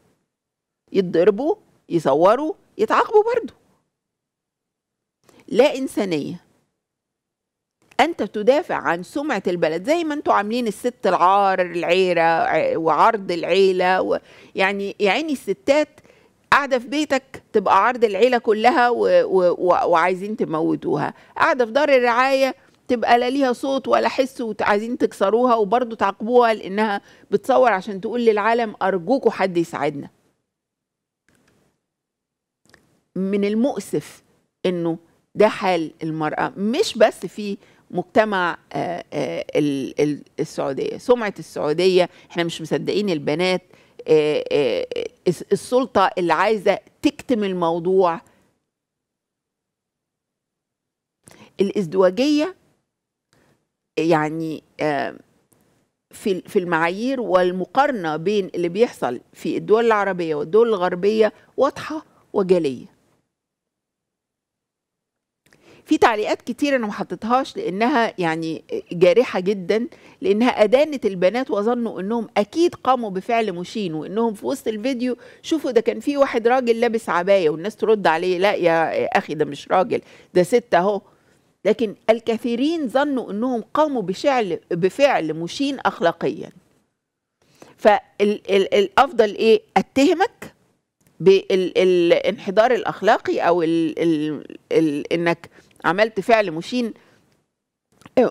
يتضربوا يصوروا يتعاقبوا برضه لا انسانيه انت تدافع عن سمعه البلد زي ما انتوا عاملين الست العار العيره وعرض العيله و يعني يا عيني الستات قاعده في بيتك تبقى عرض العيله كلها و... و... و... وعايزين تموتوها قاعده في دار الرعايه تبقى لا ليها صوت ولا حس وعايزين تكسروها وبرضه تعاقبوها لانها بتصور عشان تقول للعالم ارجوكوا حد يساعدنا من المؤسف انه ده حال المراه مش بس في مجتمع آه، آه، السعوديه سمعه السعوديه احنا مش مصدقين البنات آه، السلطه اللي عايزه تكتم الموضوع الازدواجيه يعني في في المعايير والمقارنه بين اللي بيحصل في الدول العربيه والدول الغربيه واضحه وجليه في تعليقات كتير انا ما حطيتهاش لانها يعني جارحه جدا لانها ادانت البنات وظنوا انهم اكيد قاموا بفعل مشين وانهم في وسط الفيديو شوفوا ده كان في واحد راجل لابس عبايه والناس ترد عليه لا يا اخي ده مش راجل ده ست اهو لكن الكثيرين ظنوا انهم قاموا بفعل بفعل مشين اخلاقيا فالافضل ايه اتهمك بالانحدار الاخلاقي او الـ الـ انك عملت فعل مشين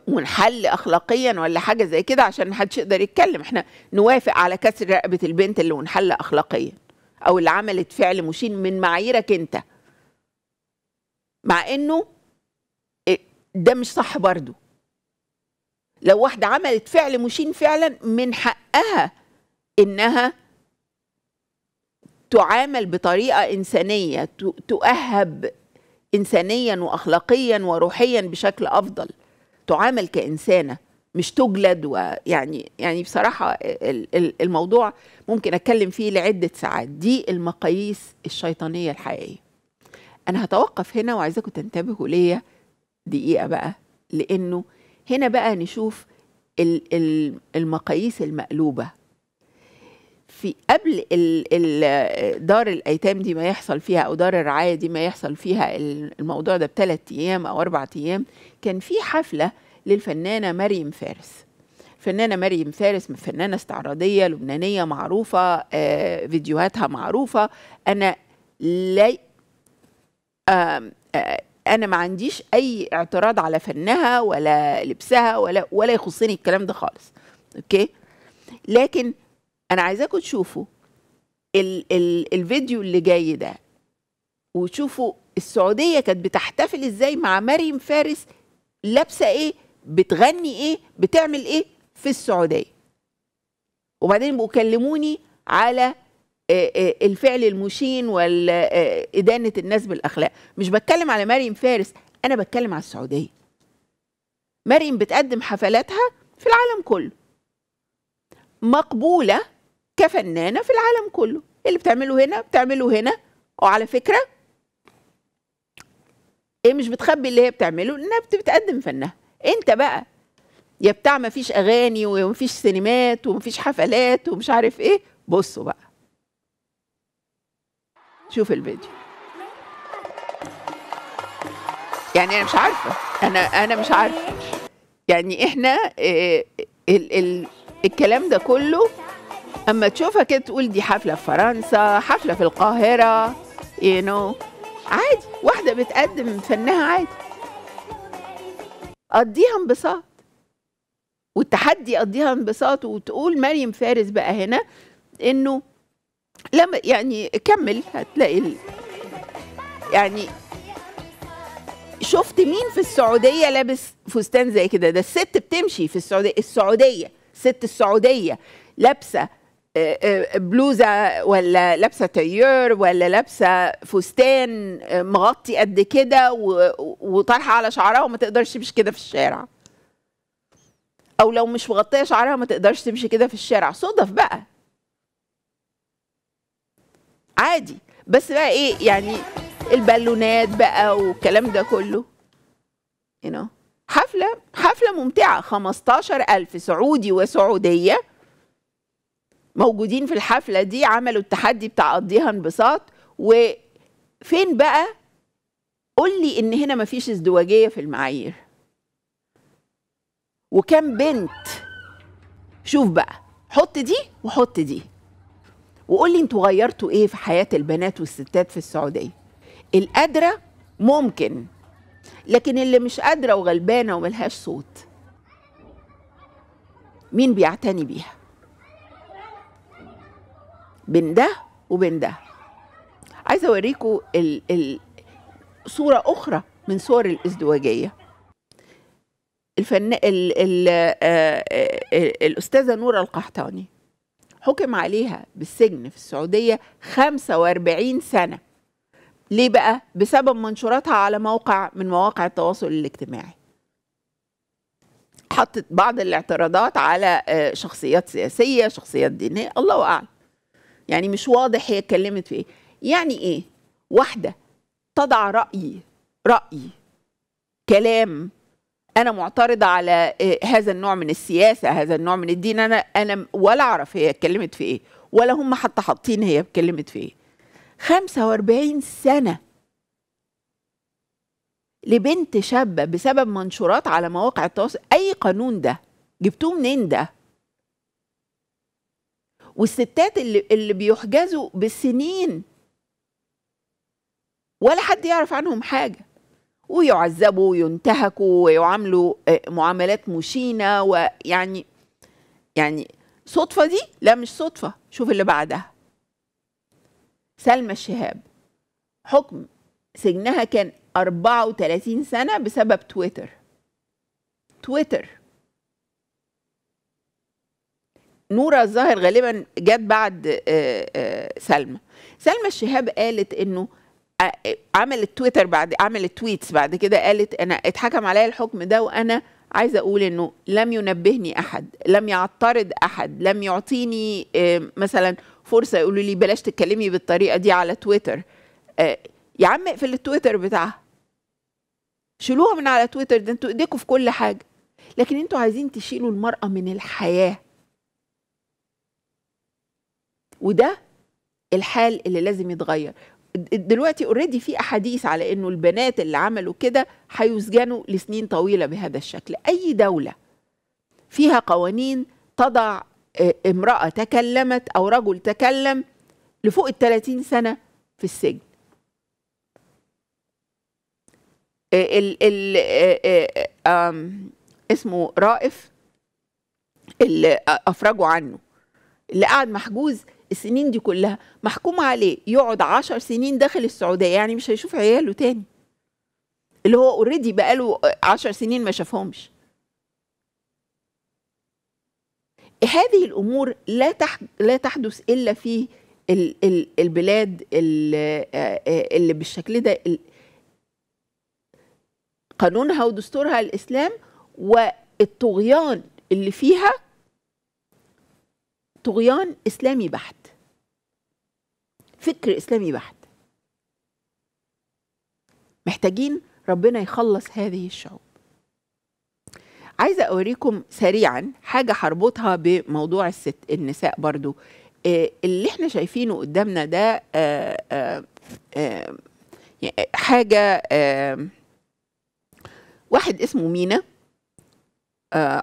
ونحل آه، اخلاقيا ولا حاجه زي كده عشان محدش يقدر يتكلم احنا نوافق على كسر رقبه البنت اللي ونحل اخلاقيا او اللي عملت فعل مشين من معاييرك انت مع انه آه، ده مش صح برضه لو واحده عملت فعل مشين فعلا من حقها انها تعامل بطريقه انسانيه تؤهب انسانيا واخلاقيا وروحيا بشكل افضل تعامل كانسانه مش تجلد ويعني يعني بصراحه الموضوع ممكن اتكلم فيه لعده ساعات دي المقاييس الشيطانيه الحقيقيه انا هتوقف هنا وعايزاكم تنتبهوا ليا دقيقه بقى لانه هنا بقى نشوف المقاييس المقلوبه في قبل ال ال دار الايتام دي ما يحصل فيها او دار الرعايه دي ما يحصل فيها الموضوع ده بثلاث ايام او اربع ايام كان في حفله للفنانه مريم فارس فنانة مريم فارس فنانة استعراضية لبنانية معروفة آه، فيديوهاتها معروفة أنا لا آه، آه، أنا ما عنديش أي اعتراض على فنها ولا لبسها ولا ولا يخصني الكلام ده خالص أوكي لكن انا عايزاكم تشوفوا ال ال الفيديو اللي جاي ده وتشوفوا السعوديه كانت بتحتفل ازاي مع مريم فارس لابسه ايه بتغني ايه بتعمل ايه في السعوديه وبعدين بكلموني على آه، آه، الفعل المشين وإدانة آه، الناس بالأخلاق مش بتكلم على مريم فارس أنا بتكلم على السعودية مريم بتقدم حفلاتها في العالم كله مقبولة كفنانه في العالم كله اللي بتعمله هنا بتعمله هنا وعلى فكره هي إيه مش بتخبي اللي هي بتعمله انها بتقدم فنها انت بقى يا بتاع ما فيش اغاني وما فيش سينمات وما فيش حفلات ومش عارف ايه بصوا بقى شوف الفيديو يعني انا مش عارفه انا انا مش عارفه يعني احنا آه، آه، ال ال الكلام ده كله اما تشوفها كده تقول دي حفله في فرنسا حفله في القاهره يو you نو know. عادي واحده بتقدم فنها عادي قضيها انبساط والتحدي قضيها انبساط وتقول مريم فارس بقى هنا انه لما يعني كمل هتلاقي ال... يعني شفت مين في السعوديه لابس فستان زي كده ده الست بتمشي في السعوديه السعوديه ست السعوديه لابسه آه، آه، بلوزة ولا لابسة تيور ولا لابسة فستان آه، مغطي قد كده وطرحة على شعرها وما تقدرش تمشي كده في الشارع أو لو مش مغطية شعرها ما تقدرش تمشي كده في الشارع صدف بقى عادي بس بقى ايه يعني البالونات بقى والكلام ده كله you know. حفلة حفلة ممتعة 15000 سعودي وسعودية موجودين في الحفله دي عملوا التحدي بتاع قضيها انبساط وفين بقى قول لي ان هنا مفيش ازدواجيه في المعايير وكم بنت شوف بقى حط دي وحط دي وقول لي انتوا غيرتوا ايه في حياه البنات والستات في السعوديه القادره ممكن لكن اللي مش قادره وغلبانه وملهاش صوت مين بيعتني بيها بين ده وبين ده عايزه اوريكم ال ال صوره اخرى من صور الازدواجيه الفن... ال... ال... آ... آه، آه، آه، الأستاذة نورة القحطاني حكم عليها بالسجن في السعودية 45 سنة ليه بقى؟ بسبب منشوراتها على موقع من مواقع التواصل الاجتماعي حطت بعض الاعتراضات على شخصيات سياسية شخصيات دينية الله أعلم يعني مش واضح هي اتكلمت في ايه يعني ايه واحده تضع راي راي كلام انا معترضه على آه، هذا النوع من السياسه هذا النوع من الدين انا انا ولا اعرف هي اتكلمت في ايه ولا هم حتى حاطين هي اتكلمت في ايه 45 سنه لبنت شابه بسبب منشورات على مواقع التواصل اي قانون ده جبتوه منين ده والستات اللي, اللي بيحجزوا بالسنين ولا حد يعرف عنهم حاجه ويعذبوا وينتهكوا ويعاملوا آه، معاملات مشينه ويعني يعني صدفه دي لا مش صدفه شوف اللي بعدها سلمى الشهاب حكم سجنها كان 34 سنه بسبب تويتر تويتر نورة الظاهر غالبا جت بعد آه، آه، سلمى سلمى الشهاب قالت انه آه، عملت تويتر بعد عملت تويتس بعد كده قالت انا اتحكم عليا الحكم ده وانا عايزه اقول انه لم ينبهني احد لم يعترض احد لم يعطيني مثلا فرصه يقولوا لي بلاش تتكلمي بالطريقه دي على تويتر يا عم اقفل التويتر بتاعها شيلوها من على تويتر ده انتوا ايديكم في كل حاجه لكن انتوا عايزين تشيلوا المراه من الحياه وده الحال اللي لازم يتغير دلوقتي اوريدي في احاديث على انه البنات اللي عملوا كده هيسجنوا لسنين طويله بهذا الشكل اي دوله فيها قوانين تضع آه، امراه تكلمت او رجل تكلم لفوق ال 30 سنه في السجن آه، ال ال آه، اسمه رائف اللي افرجوا عنه اللي قعد محجوز السنين دي كلها محكوم عليه يقعد عشر سنين داخل السعوديه يعني مش هيشوف عياله تاني اللي هو اوريدي بقاله عشر سنين ما شافهمش هذه الامور لا تح... لا تحدث الا في ال... ال... البلاد ال... آه، اللي بالشكل ده ال... قانونها ودستورها الاسلام والطغيان اللي فيها طغيان اسلامي بحت فكر اسلامي بحت محتاجين ربنا يخلص هذه الشعوب عايزه اوريكم سريعا حاجه هربطها بموضوع الست النساء برضو آه، اللي احنا شايفينه قدامنا ده آه، آه، يعني حاجه واحد اسمه مينا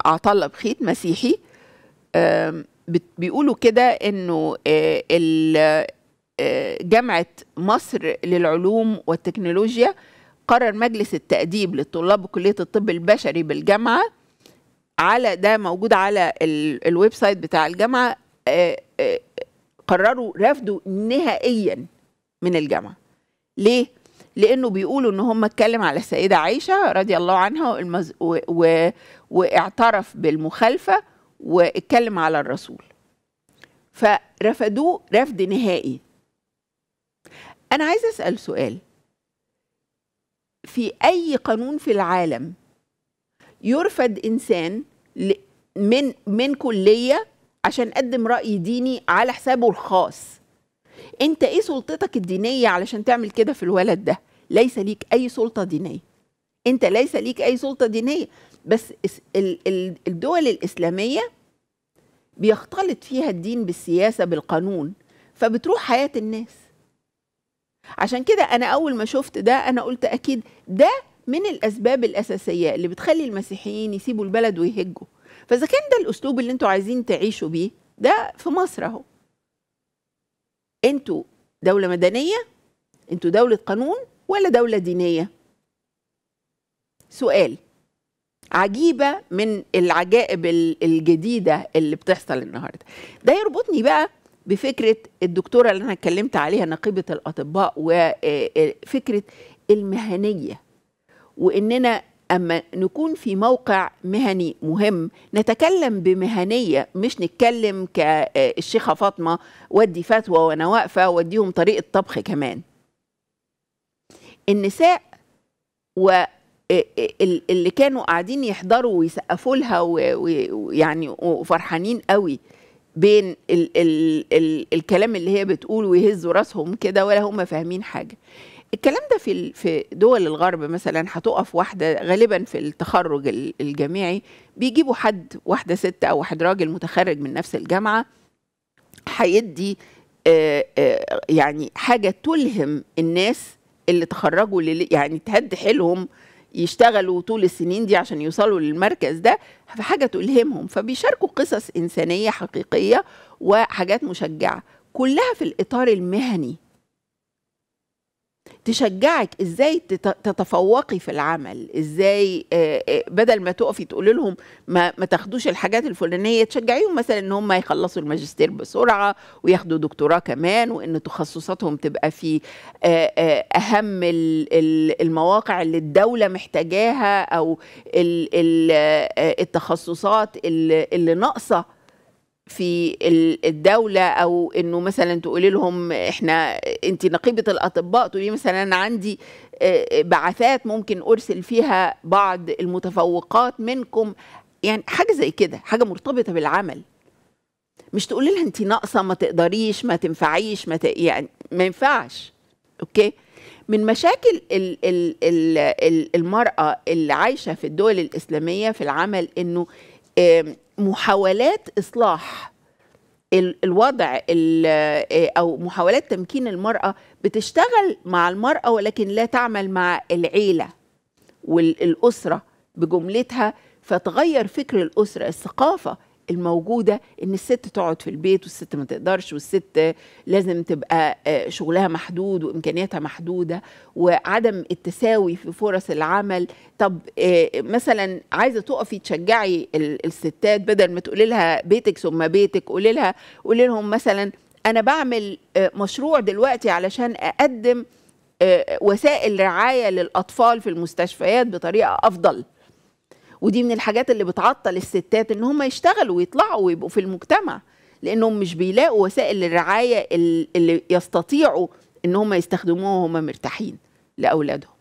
عطله بخيت مسيحي بيقولوا كده انه جامعه مصر للعلوم والتكنولوجيا قرر مجلس التأديب للطلاب بكلية الطب البشري بالجامعة على ده موجود على الويب سايت بتاع الجامعة آه، آه، قرروا رفضه نهائيا من الجامعة ليه؟ لأنه بيقولوا إن هم اتكلم على السيدة عائشة رضي الله عنها والمز... و... و... واعترف بالمخالفة واتكلم على الرسول فرفضوه رفض نهائي أنا عايزة أسأل سؤال في أي قانون في العالم يرفض إنسان من من كلية عشان قدم رأي ديني على حسابه الخاص أنت إيه سلطتك الدينية علشان تعمل كده في الولد ده ليس ليك أي سلطة دينية أنت ليس ليك أي سلطة دينية بس الدول الإسلامية بيختلط فيها الدين بالسياسة بالقانون فبتروح حياة الناس عشان كده انا اول ما شفت ده انا قلت اكيد ده من الاسباب الاساسيه اللي بتخلي المسيحيين يسيبوا البلد ويهجوا فاذا كان ده الاسلوب اللي انتوا عايزين تعيشوا بيه ده في مصر اهو انتوا دوله مدنيه انتوا دوله قانون ولا دوله دينيه سؤال عجيبه من العجائب الجديده اللي بتحصل النهارده ده يربطني بقى بفكره الدكتوره اللي انا اتكلمت عليها نقيبه الاطباء وفكره آه، آه، المهنيه واننا اما نكون في موقع مهني مهم نتكلم بمهنيه مش نتكلم كالشيخه آه، فاطمه ودي فتوى وانا واقفه واديهم طريقه طبخ كمان النساء و اللي كانوا قاعدين يحضروا ويسقفوا لها ويعني وفرحانين قوي بين ال ال ال الكلام اللي هي بتقوله ويهزوا راسهم كده ولا هم فاهمين حاجه الكلام ده في في دول الغرب مثلا هتقف واحده غالبا في التخرج الجامعي بيجيبوا حد واحده ست او واحد راجل متخرج من نفس الجامعه هيدي يعني حاجه تلهم الناس اللي تخرجوا يعني تهد حيلهم يشتغلوا طول السنين دي عشان يوصلوا للمركز ده في حاجه تلهمهم فبيشاركوا قصص انسانيه حقيقيه وحاجات مشجعه كلها في الاطار المهني تشجعك ازاي تتفوقي في العمل ازاي بدل ما تقفي تقول لهم ما, ما تاخدوش الحاجات الفلانيه تشجعيهم مثلا ان هم يخلصوا الماجستير بسرعه وياخدوا دكتوراه كمان وان تخصصاتهم تبقى في اهم المواقع اللي الدوله محتاجاها او التخصصات اللي ناقصه في الدولة أو إنه مثلا تقولي لهم إحنا أنت نقيبة الأطباء تقولي مثلا أنا عندي آه، بعثات ممكن أرسل فيها بعض المتفوقات منكم يعني حاجة زي كده حاجة مرتبطة بالعمل مش تقولي لها أنت ناقصة ما تقدريش ما تنفعيش ما ت... يعني ما ينفعش أوكي من مشاكل ال ال ال المرأة اللي عايشة في الدول الإسلامية في العمل إنه محاولات اصلاح الوضع آه، او محاولات تمكين المراه بتشتغل مع المراه ولكن لا تعمل مع العيله والاسره بجملتها فتغير فكر الاسره الثقافه الموجوده ان الست تقعد في البيت والست ما تقدرش والست لازم تبقى آه، شغلها محدود وامكانياتها محدوده وعدم التساوي في فرص العمل طب آه، مثلا عايزه تقفي تشجعي الستات بدل ما تقولي لها بيتك ثم بيتك قولي لها قولي لهم مثلا انا بعمل آه، مشروع دلوقتي علشان اقدم وسائل رعايه للاطفال في المستشفيات بطريقه افضل ودي من الحاجات اللي بتعطل الستات ان هم يشتغلوا ويطلعوا ويبقوا في المجتمع لانهم مش بيلاقوا وسائل الرعايه اللي يستطيعوا ان هم يستخدموها وهم مرتاحين لاولادهم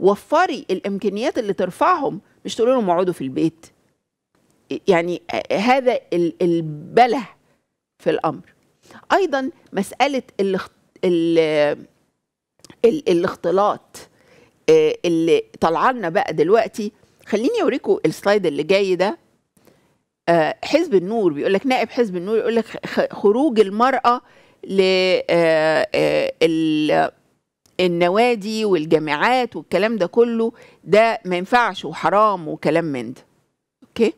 وفري الامكانيات اللي ترفعهم مش تقول لهم اقعدوا في البيت يعني هذا البله في الامر ايضا مساله الاختلاط آه، اللي طالعه لنا بقى دلوقتي خليني اوريكم السلايد اللي جاي ده آه حزب النور بيقول لك نائب حزب النور يقول لك خروج المراه ل آه، آه، النوادي والجامعات والكلام ده كله ده ما ينفعش وحرام وكلام من ده اوكي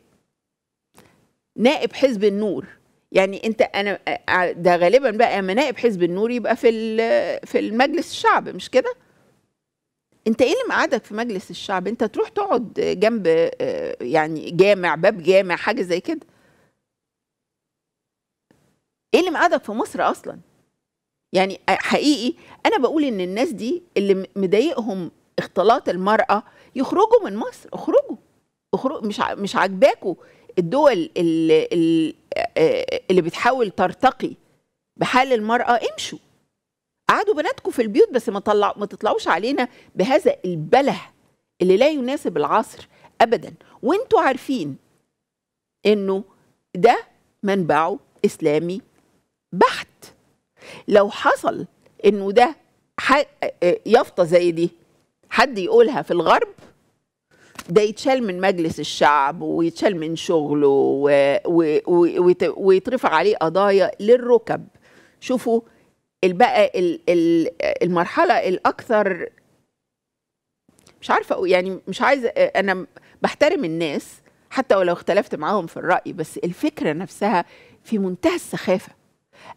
نائب حزب النور يعني انت انا آه، ده غالبا بقى اما نائب حزب النور يبقى في في المجلس الشعب مش كده انت ايه اللي مقعدك في مجلس الشعب انت تروح تقعد جنب آه، يعني جامع باب جامع حاجه زي كده ايه اللي مقعدك في مصر اصلا يعني آه، حقيقي انا بقول ان الناس دي اللي مضايقهم اختلاط المراه يخرجوا من مصر اخرجوا اخرج مش مش عاجباكوا الدول اللي, آه، اللي بتحاول ترتقي بحال المراه امشوا قعدوا بناتكم في البيوت بس ما, طلع ما تطلعوش علينا بهذا البله اللي لا يناسب العصر ابدا وانتوا عارفين انه ده منبعه اسلامي بحت لو حصل انه ده يافطه زي دي حد يقولها في الغرب ده يتشال من مجلس الشعب ويتشال من شغله ويترفع عليه قضايا للركب شوفوا بقى المرحله الاكثر مش عارفه يعني مش عايزه انا بحترم الناس حتى ولو اختلفت معاهم في الراي بس الفكره نفسها في منتهى السخافه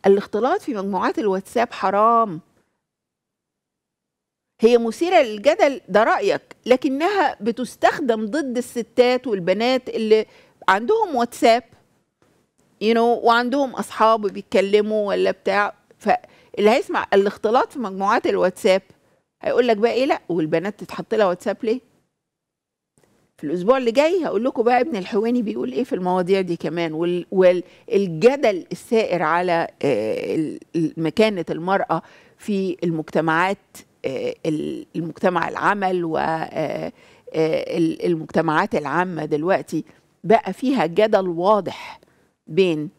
الاختلاط في مجموعات الواتساب حرام هي مثيرة للجدل ده رأيك لكنها بتستخدم ضد الستات والبنات اللي عندهم واتساب you know وعندهم أصحاب بيتكلموا ولا بتاع ف اللي هيسمع الاختلاط في مجموعات الواتساب هيقول لك بقى ايه لا والبنات تتحط لها واتساب ليه في الاسبوع اللي جاي هقول لكم بقى ابن الحواني بيقول ايه في المواضيع دي كمان والجدل السائر على آه، مكانه المراه في المجتمعات آه، المجتمع العمل والمجتمعات آه، العامه دلوقتي بقى فيها جدل واضح بين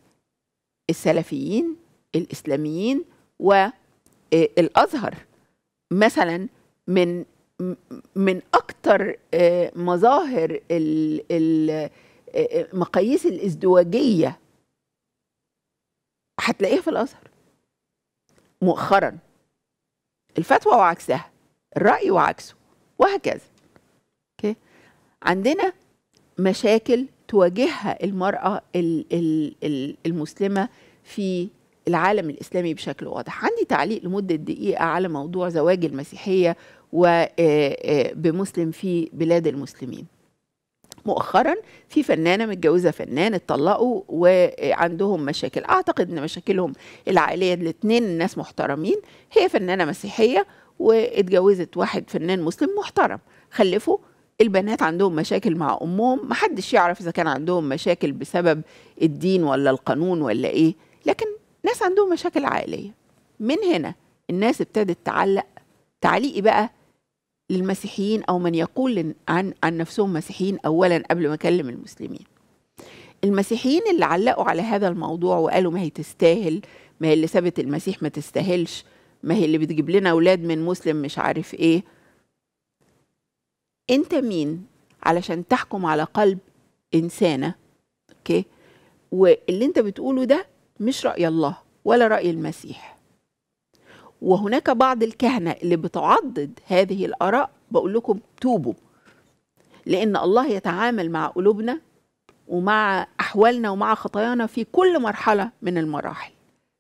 السلفيين الاسلاميين والازهر آه، مثلا من من اكتر آه، مظاهر آه، مقاييس الازدواجيه هتلاقيها في الازهر مؤخرا الفتوى وعكسها الراي وعكسه وهكذا اوكي عندنا مشاكل تواجهها المراه المسلمه في العالم الإسلامي بشكل واضح عندي تعليق لمدة دقيقة على موضوع زواج المسيحية وبمسلم آه، آه، في بلاد المسلمين مؤخرا في فنانه متجوزه فنان اتطلقوا وعندهم مشاكل اعتقد ان مشاكلهم العائليه الاثنين الناس محترمين هي فنانه مسيحيه واتجوزت واحد فنان مسلم محترم خلفوا البنات عندهم مشاكل مع امهم محدش يعرف اذا كان عندهم مشاكل بسبب الدين ولا القانون ولا ايه لكن ناس عندهم مشاكل عائلية من هنا الناس ابتدت تعلق تعليقي بقى للمسيحيين أو من يقول عن, عن نفسهم مسيحيين أولا قبل ما أكلم المسلمين المسيحيين اللي علقوا على هذا الموضوع وقالوا ما هي تستاهل ما هي اللي سابت المسيح ما تستاهلش ما هي اللي بتجيب لنا أولاد من مسلم مش عارف إيه أنت مين علشان تحكم على قلب إنسانة أوكي واللي أنت بتقوله ده مش رأي الله ولا رأي المسيح وهناك بعض الكهنة اللي بتعضد هذه الآراء بقول لكم توبوا لأن الله يتعامل مع قلوبنا ومع أحوالنا ومع خطايانا في كل مرحلة من المراحل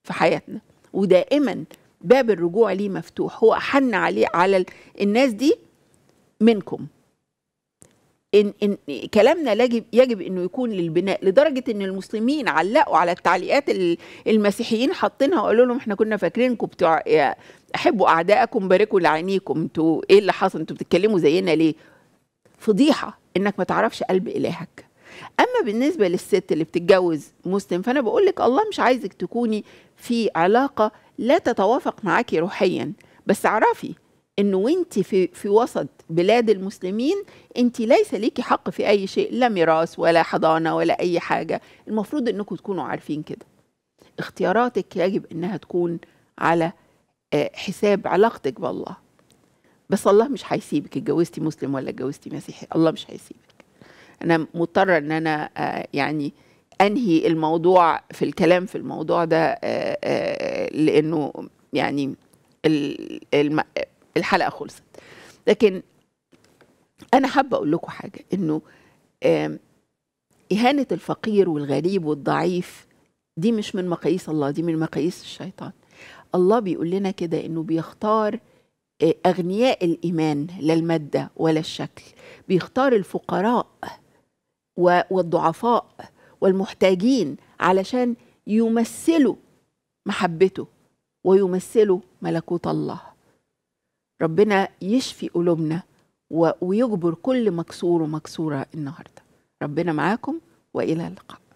في حياتنا ودائما باب الرجوع ليه مفتوح هو أحن عليه على الناس دي منكم إن, إن كلامنا يجب, يجب أنه يكون للبناء لدرجة أن المسلمين علقوا على التعليقات المسيحيين حاطينها وقالوا لهم احنا كنا فاكرينكم بتوع احبوا أعدائكم باركوا لعينيكم انتوا ايه اللي حصل انتوا بتتكلموا زينا ليه فضيحة انك ما تعرفش قلب إلهك اما بالنسبه للست اللي بتتجوز مسلم فانا بقول لك الله مش عايزك تكوني في علاقه لا تتوافق معاكي روحيا بس اعرفي انه وانت في في وسط بلاد المسلمين انت ليس ليكي حق في اي شيء لا ميراث ولا حضانه ولا اي حاجه المفروض انكم تكونوا عارفين كده اختياراتك يجب انها تكون على آه، حساب علاقتك بالله بس الله مش هيسيبك اتجوزتي مسلم ولا اتجوزتي مسيحي الله مش هيسيبك انا مضطره ان انا آه، يعني انهي الموضوع في الكلام في الموضوع ده آه، لانه يعني الحلقه خلصت لكن انا حابه اقول لكم حاجه انه اهانه الفقير والغريب والضعيف دي مش من مقاييس الله دي من مقاييس الشيطان الله بيقول لنا كده انه بيختار آه، اغنياء الايمان لا الماده ولا الشكل بيختار الفقراء والضعفاء والمحتاجين علشان يمثلوا محبته ويمثلوا ملكوت الله ربنا يشفي قلوبنا ويجبر كل مكسور ومكسوره النهارده ربنا معاكم والى اللقاء